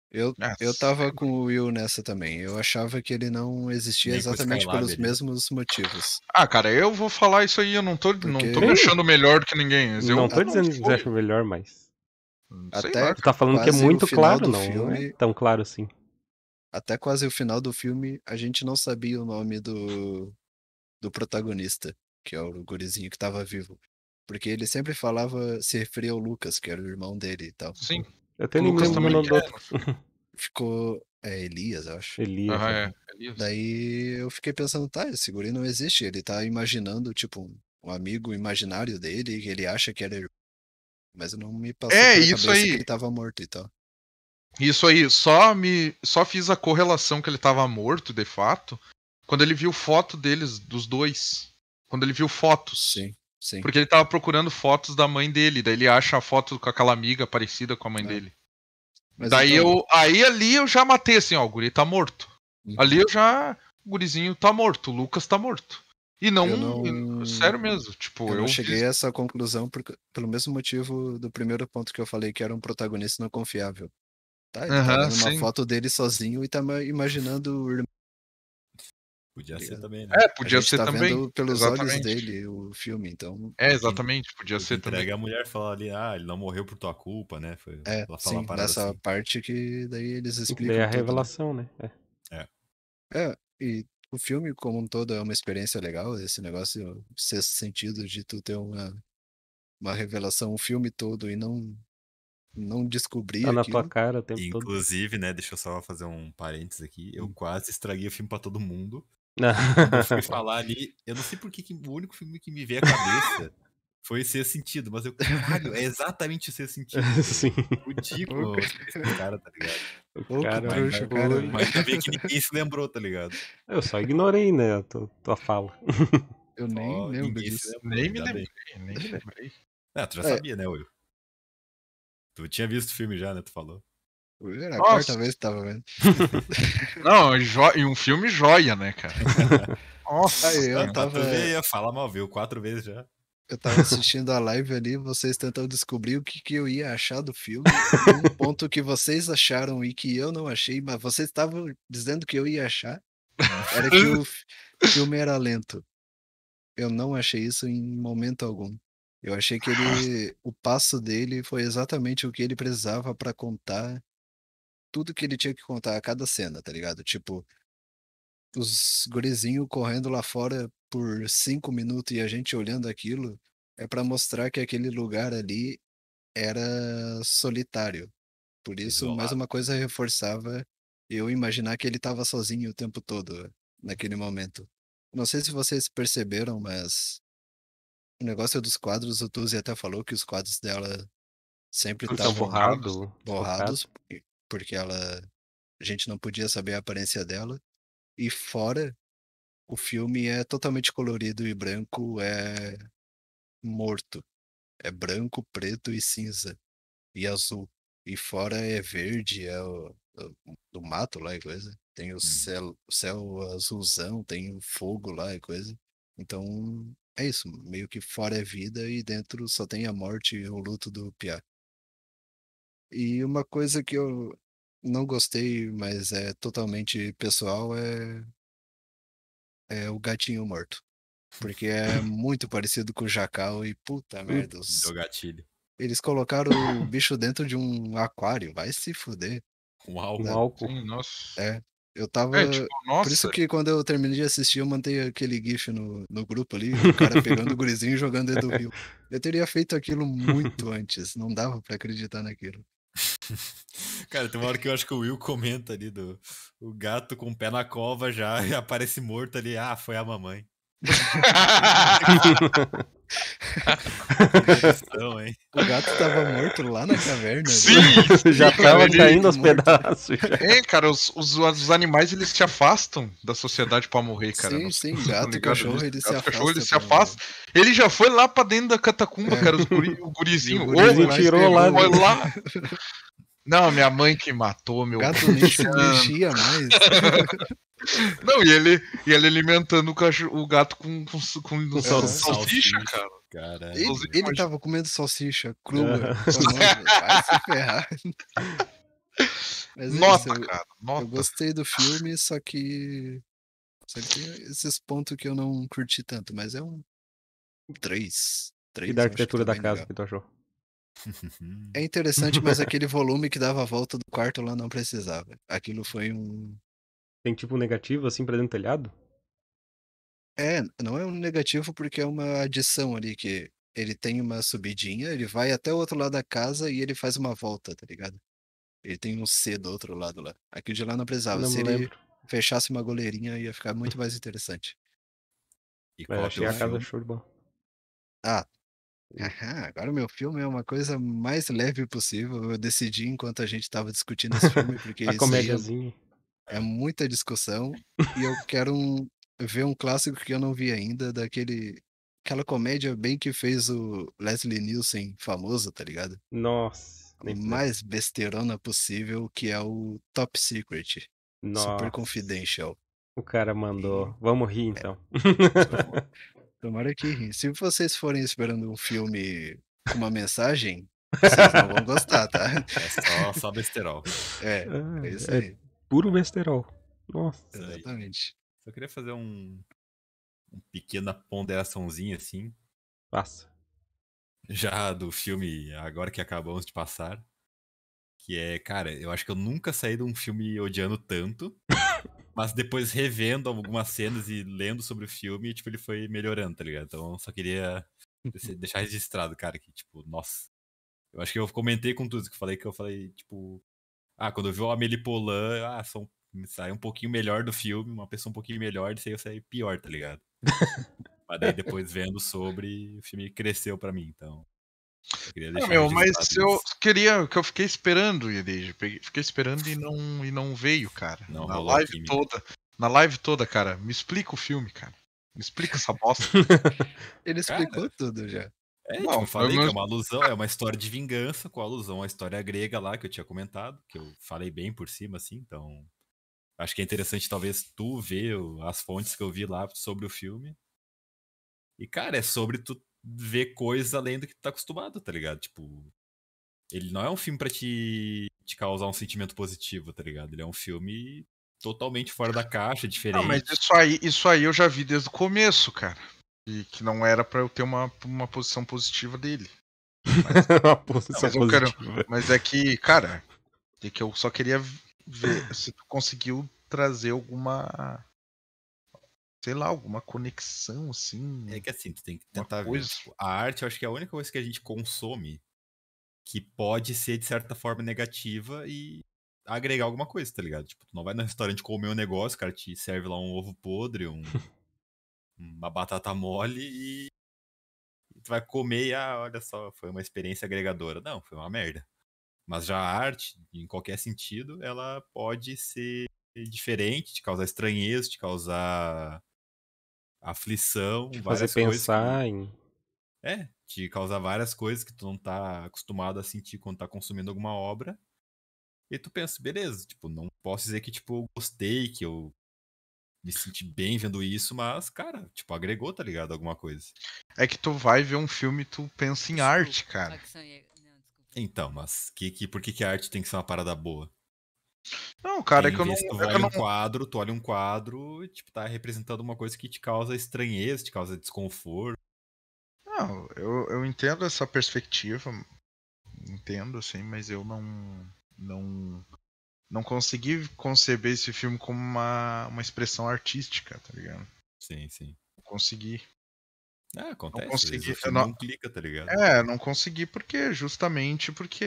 S1: Eu, eu tava é com o Will nessa também. Eu achava que ele não existia Nem exatamente pelos mesmos
S2: motivos. Ah, cara, eu vou falar isso aí. Eu não tô, Porque... não tô me achando melhor do que ninguém. Eu não tô dizendo que você acha melhor, mas. Hum, Até lá, tá falando que é muito claro, não. Filme... Não é tão
S3: claro assim.
S1: Até quase o final do filme, a gente não sabia o nome do, do protagonista, que é o gurizinho que tava vivo. Porque ele sempre falava, se referia ao Lucas, que era o irmão dele e tal. Sim até tenho lembro também nome do outro. É, ficou. É Elias, eu acho. Elias. Ah, é. Elias. Daí eu fiquei pensando, tá, esse guri não existe. Ele tá imaginando, tipo, um amigo imaginário dele, que ele acha que era. Mas não me passou é, isso aí. que ele tava morto e tal.
S2: Isso aí, só me. Só fiz a correlação que ele tava morto, de fato, quando ele viu foto deles, dos dois. Quando ele viu fotos. Sim. Sim. Porque ele tava procurando fotos da mãe dele, daí ele acha a foto com aquela amiga parecida com a mãe é. dele. Mas daí então... eu. Aí ali eu já matei assim, ó, o guri tá morto. Uhum. Ali eu já. O gurizinho tá morto, o Lucas tá morto. E não, não... Sério mesmo. Tipo, eu, eu cheguei a
S1: essa conclusão por, pelo mesmo motivo do primeiro ponto que eu falei, que era um protagonista não confiável. Tá? Ele uhum, tá uma foto dele sozinho e tá imaginando o irmão
S2: Podia tá ser também, né? É, podia ser tá também. Vendo pelos exatamente. olhos dele o filme, então. É, exatamente, podia ser também. a mulher
S5: fala ali, ah, ele não morreu por tua culpa, né? Foi, é, ela fala sim, nessa
S1: assim. parte que daí eles explicam. É a né? revelação, né? É. é. É, e o filme como um todo é uma experiência legal, esse negócio, esse sentido de tu ter uma, uma revelação, um filme todo e não não descobri. Tá na aquilo. tua
S5: cara o tempo Inclusive, todo. né, deixa eu só fazer um parênteses aqui. Eu hum. quase estraguei o filme para todo mundo, fui falar ali. Eu não sei por que, que o único filme que me veio à cabeça foi ser sentido, mas eu, caralho, é exatamente ser sentido. Sim. Ridículo esse cara, tá ligado? O cara, mas, cara, cara. Mas eu vi que ninguém se lembrou, tá ligado?
S3: Eu só ignorei, né, a tua, tua
S5: fala. Eu nem oh, lembro disso. Lembrou, nem me lembrei, nem me lembrei. Ah, tu já é. sabia, né, Will? Tu tinha visto o filme já, né? Tu falou. Era a Nossa. quarta vez que tava vendo.
S2: Não, e um filme joia, né, cara?
S5: Nossa, Aí, eu tava... Eu Fala mal, viu? Quatro vezes já.
S1: Eu tava assistindo a live ali, vocês tentando descobrir o que, que eu ia achar do filme. um ponto que vocês acharam e que eu não achei, mas vocês estavam dizendo que eu ia achar, era que o filme era lento. Eu não achei isso em momento algum. Eu achei que ele, o passo dele foi exatamente o que ele precisava para contar tudo que ele tinha que contar a cada cena, tá ligado? Tipo, os gurizinhos correndo lá fora por cinco minutos e a gente olhando aquilo é para mostrar que aquele lugar ali era solitário. Por isso, Isolado. mais uma coisa reforçava eu imaginar que ele tava sozinho o tempo todo naquele momento. Não sei se vocês perceberam, mas o negócio dos quadros, o Tuzi até falou que os quadros dela sempre estavam borrado, borrados, borrados porque ela a gente não podia saber a aparência dela. E fora, o filme é totalmente colorido e branco é morto. É branco, preto e cinza e azul. E fora é verde, é o, do mato lá e coisa. Tem o hum. céu, céu azulzão, tem o fogo lá e coisa. Então é isso, meio que fora é vida e dentro só tem a morte e o luto do Pia. E uma coisa que eu não gostei, mas é totalmente pessoal, é, é o gatinho morto. Porque é muito parecido com o jacal e puta merda.
S5: Os... Do gatilho.
S1: Eles colocaram o bicho dentro de um aquário, vai se fuder. Com álcool. álcool. Sim, nossa. É. Eu tava. É, tipo, Por isso que quando eu terminei de assistir, eu mantei aquele GIF no, no grupo ali, o cara pegando o gurizinho e jogando dentro do rio. Eu teria feito aquilo muito antes, não dava para acreditar naquilo.
S5: Cara, tem uma hora que eu acho que o Will comenta ali do o gato com o pé na cova já e aparece morto ali. Ah, foi a mamãe
S1: o gato estava morto lá na caverna. Sim, sim já estava caindo aos pedaços.
S2: É, cara, os, os, os, animais eles se afastam da sociedade para morrer, cara. Sim, não, sim, não, tá gato, não cachorro, ele gato, se cachorro, ele se afasta. Ele já foi lá para dentro da catacumba, é. cara, guri, o gurizinho. o gurizinho tirou lá. Foi lá. Não, minha mãe que matou meu gato lixo mexia mais. Não, e ele, e ele alimentando o, cachorro, o gato com, com, com, com é, salsicha, salsicha,
S1: cara. Ele, ele, tava
S2: comendo salsicha
S1: crua. Vai se ferrar. Mas é nota, é isso, cara. Nota. Eu gostei do filme, só que. Só que tem esses pontos que eu não curti tanto, mas é um. um três. três e da arquitetura da é casa legal. que tu achou? É interessante, mas aquele volume que dava a volta do quarto lá não precisava. Aquilo foi um. Tem tipo um negativo assim pra dentro do telhado? É, não é um negativo porque é uma adição ali que ele tem uma subidinha, ele vai até o outro lado da casa e ele faz uma volta, tá ligado? Ele tem um C do outro lado lá. Aquilo de lá não precisava. Não Se ele lembro. fechasse uma goleirinha ia ficar muito mais interessante.
S3: E qual é, a casa show de bola.
S1: Ah, agora o meu filme é uma coisa mais leve possível. Eu decidi enquanto a gente estava discutindo esse filme, porque a isso é, muita discussão e eu quero um, ver um clássico que eu não vi ainda, daquele aquela comédia bem que fez o Leslie Nielsen famoso, tá ligado? Nossa. O mais besteirona possível, que é o Top Secret. Nossa. Super Confidential. O cara mandou. Vamos rir é então. É. Tomara que. Se vocês forem esperando um filme com uma mensagem, vocês não vão gostar, tá? É só, só
S3: besterol. É, é, é isso é aí. É puro besterol. Nossa.
S5: Exatamente. Só queria fazer um, um pequena ponderaçãozinha assim. Passa. Já do filme Agora que Acabamos de Passar. Que é, cara, eu acho que eu nunca saí de um filme odiando tanto. Mas depois revendo algumas cenas e lendo sobre o filme, tipo, ele foi melhorando, tá ligado? Então só queria uhum. deixar registrado, cara, que, tipo, nossa. Eu acho que eu comentei com tudo que eu falei, que eu falei, tipo. Ah, quando eu vi o Amelie Polan, ah, são, sai um pouquinho melhor do filme, uma pessoa um pouquinho melhor, disso aí eu saí pior, tá ligado?
S2: Mas daí depois vendo sobre, o filme cresceu para mim, então. Não, meu, mas isso. eu queria, que eu fiquei esperando, Yedej, fiquei esperando e não, e não veio, cara. Não, na live aqui, toda, na live toda, cara, me explica o filme, cara. Me explica essa bosta.
S1: Ele explicou cara, tudo já. É, tipo, não, tipo, eu falei eu não... é uma
S2: alusão, é
S5: uma história de vingança com alusão à história grega lá que eu tinha comentado, que eu falei bem por cima, assim, então acho que é interessante talvez tu ver as fontes que eu vi lá sobre o filme. E, cara, é sobre tu ver coisas além do que tu tá acostumado, tá ligado? Tipo, ele não é um filme para te, te causar um sentimento positivo, tá ligado? Ele é um filme totalmente fora da caixa, diferente. Não, mas
S2: isso aí, isso aí eu já vi desde o começo, cara. E que não era para eu ter uma, uma posição positiva dele. Mas, mas, quero, mas é que, cara, é que eu só queria ver se tu conseguiu trazer alguma sei lá, alguma conexão, assim. É que assim, tu tem que tentar ver. Tipo,
S5: a arte, eu acho que é a única coisa que a gente consome que pode ser, de certa forma, negativa e agregar alguma coisa, tá ligado? Tipo, tu não vai no restaurante comer um negócio, cara, te serve lá um ovo podre, um, uma batata mole e... e tu vai comer e, ah, olha só, foi uma experiência agregadora. Não, foi uma merda. Mas já a arte, em qualquer sentido, ela pode ser diferente, te causar estranheza, te causar aflição, te várias fazer pensar que... em. É, te causar várias coisas que tu não tá acostumado a sentir quando tá consumindo alguma obra. E tu pensa, beleza, tipo, não posso dizer que, tipo, eu gostei, que eu me senti bem vendo isso, mas, cara, tipo, agregou, tá ligado? Alguma coisa. É que tu vai ver um filme e tu pensa em desculpa, arte, cara. É, não, então, mas que, que, por que, que a arte tem que ser uma parada boa? Não, cara, é que eu não. Tu é olha não... um quadro, tu olha um quadro e tipo, tá representando uma coisa que te causa
S2: estranheza, te causa desconforto. Não, eu, eu entendo essa perspectiva, entendo, assim, mas eu não. não não consegui conceber esse filme como uma, uma expressão artística, tá ligado? Sim, sim. Consegui é acontece. Não consegui, eu não, não clica, tá ligado? É, não consegui porque justamente porque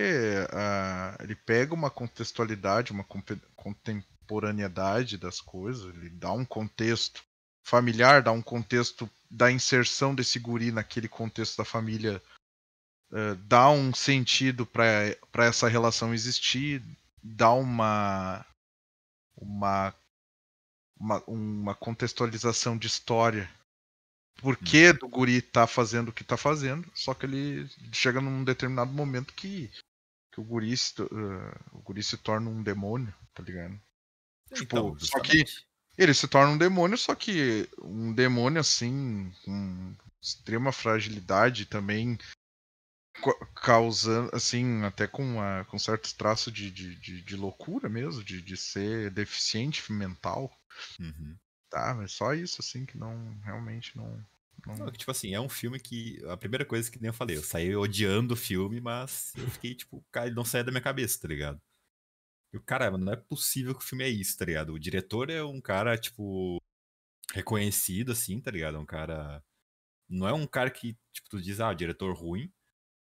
S2: uh, ele pega uma contextualidade, uma contemporaneidade das coisas, ele dá um contexto familiar, dá um contexto da inserção desse guri naquele contexto da família, uh, dá um sentido para essa relação existir, dá uma uma uma, uma contextualização de história porquê hum. do guri tá fazendo o que tá fazendo, só que ele chega num determinado momento que, que o, guri se, uh, o guri se torna um demônio, tá ligado?
S4: Tipo, então, só que
S2: ele se torna um demônio, só que um demônio assim, com extrema fragilidade também causando, assim, até com, um com certos traços de, de, de, de loucura mesmo, de, de ser deficiente mental. Uhum tá, mas é só isso, assim, que não, realmente não... não...
S5: não é tipo assim, é um filme que, a primeira coisa que nem eu falei, eu saí odiando o filme, mas eu fiquei, tipo, cara, ele não saía da minha cabeça, tá ligado? Eu, caramba, não é possível que o filme é isso, tá ligado? O diretor é um cara, tipo, reconhecido, assim, tá ligado? É um cara... Não é um cara que, tipo, tu diz, ah, diretor ruim,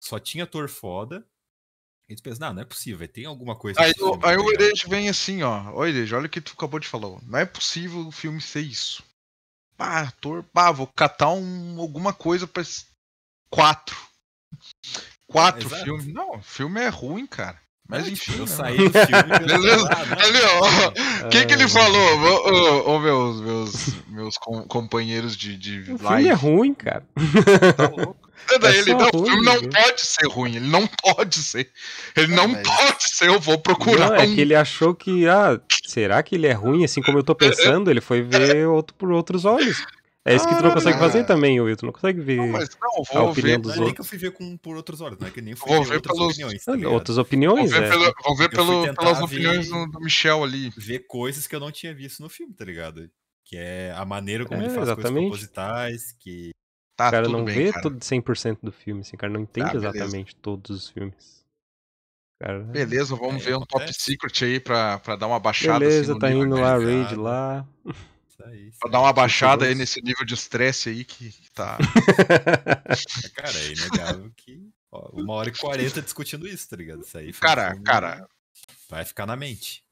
S5: só tinha ator foda, a gente pensa, não, não é possível, tem alguma coisa. Aí, aí tá o Erejo
S2: vem assim, ó. Ô olha o que tu acabou de falar. Não é possível o filme ser isso. Ah, ator, pá, vou catar um, alguma coisa pra. Quatro. Quatro Exato. filmes. Não, filme é ruim, cara. Mas é, tipo, enfim. Eu né, saí do filme. Ah, Ali, ó. O que, que ele é. falou? Ô, ô, meus, meus, meus companheiros de, de live. O filme é
S3: ruim, cara.
S2: Tá louco. É ele, não, ruim, o filme não viu? pode ser ruim, ele não pode ser. Ele não mas... pode ser, eu vou procurar. Não, é que ele achou que, ah,
S3: será que ele é ruim assim como eu tô pensando? Ele foi ver outro por outros olhos. É isso que tu não consegue fazer também, Will. Tu não consegue ver não, mas não, vou a opinião ver, dos outros. que
S5: eu fui ver com, por outros olhos, né? Que nem fui vou ver, pelas pelos...
S3: opiniões. Tá outras opiniões, é. vou ver, é. pelo, vou ver
S2: pelo, pelas opiniões do Michel
S5: ali. Ver coisas que eu não tinha visto no filme, tá ligado? Que é a maneira como é, ele faz exatamente. coisas
S2: propositais, que Tá o cara não bem, vê cara. tudo
S3: 100% do filme, assim, o cara não tá, entende tá, exatamente todos os filmes. Cara, beleza,
S2: vamos é, ver um top secret aí pra, pra dar uma baixada. Assim, beleza, assim, tá indo lá, raid lá. Isso Pra dar uma baixada aí uhum. nesse nível de estresse aí que, que tá. É, cara, é inegável que.
S5: Ó, uma hora e quarenta discutindo isso, tá ligado? Isso aí. Cara, um... cara. Vai ficar na mente.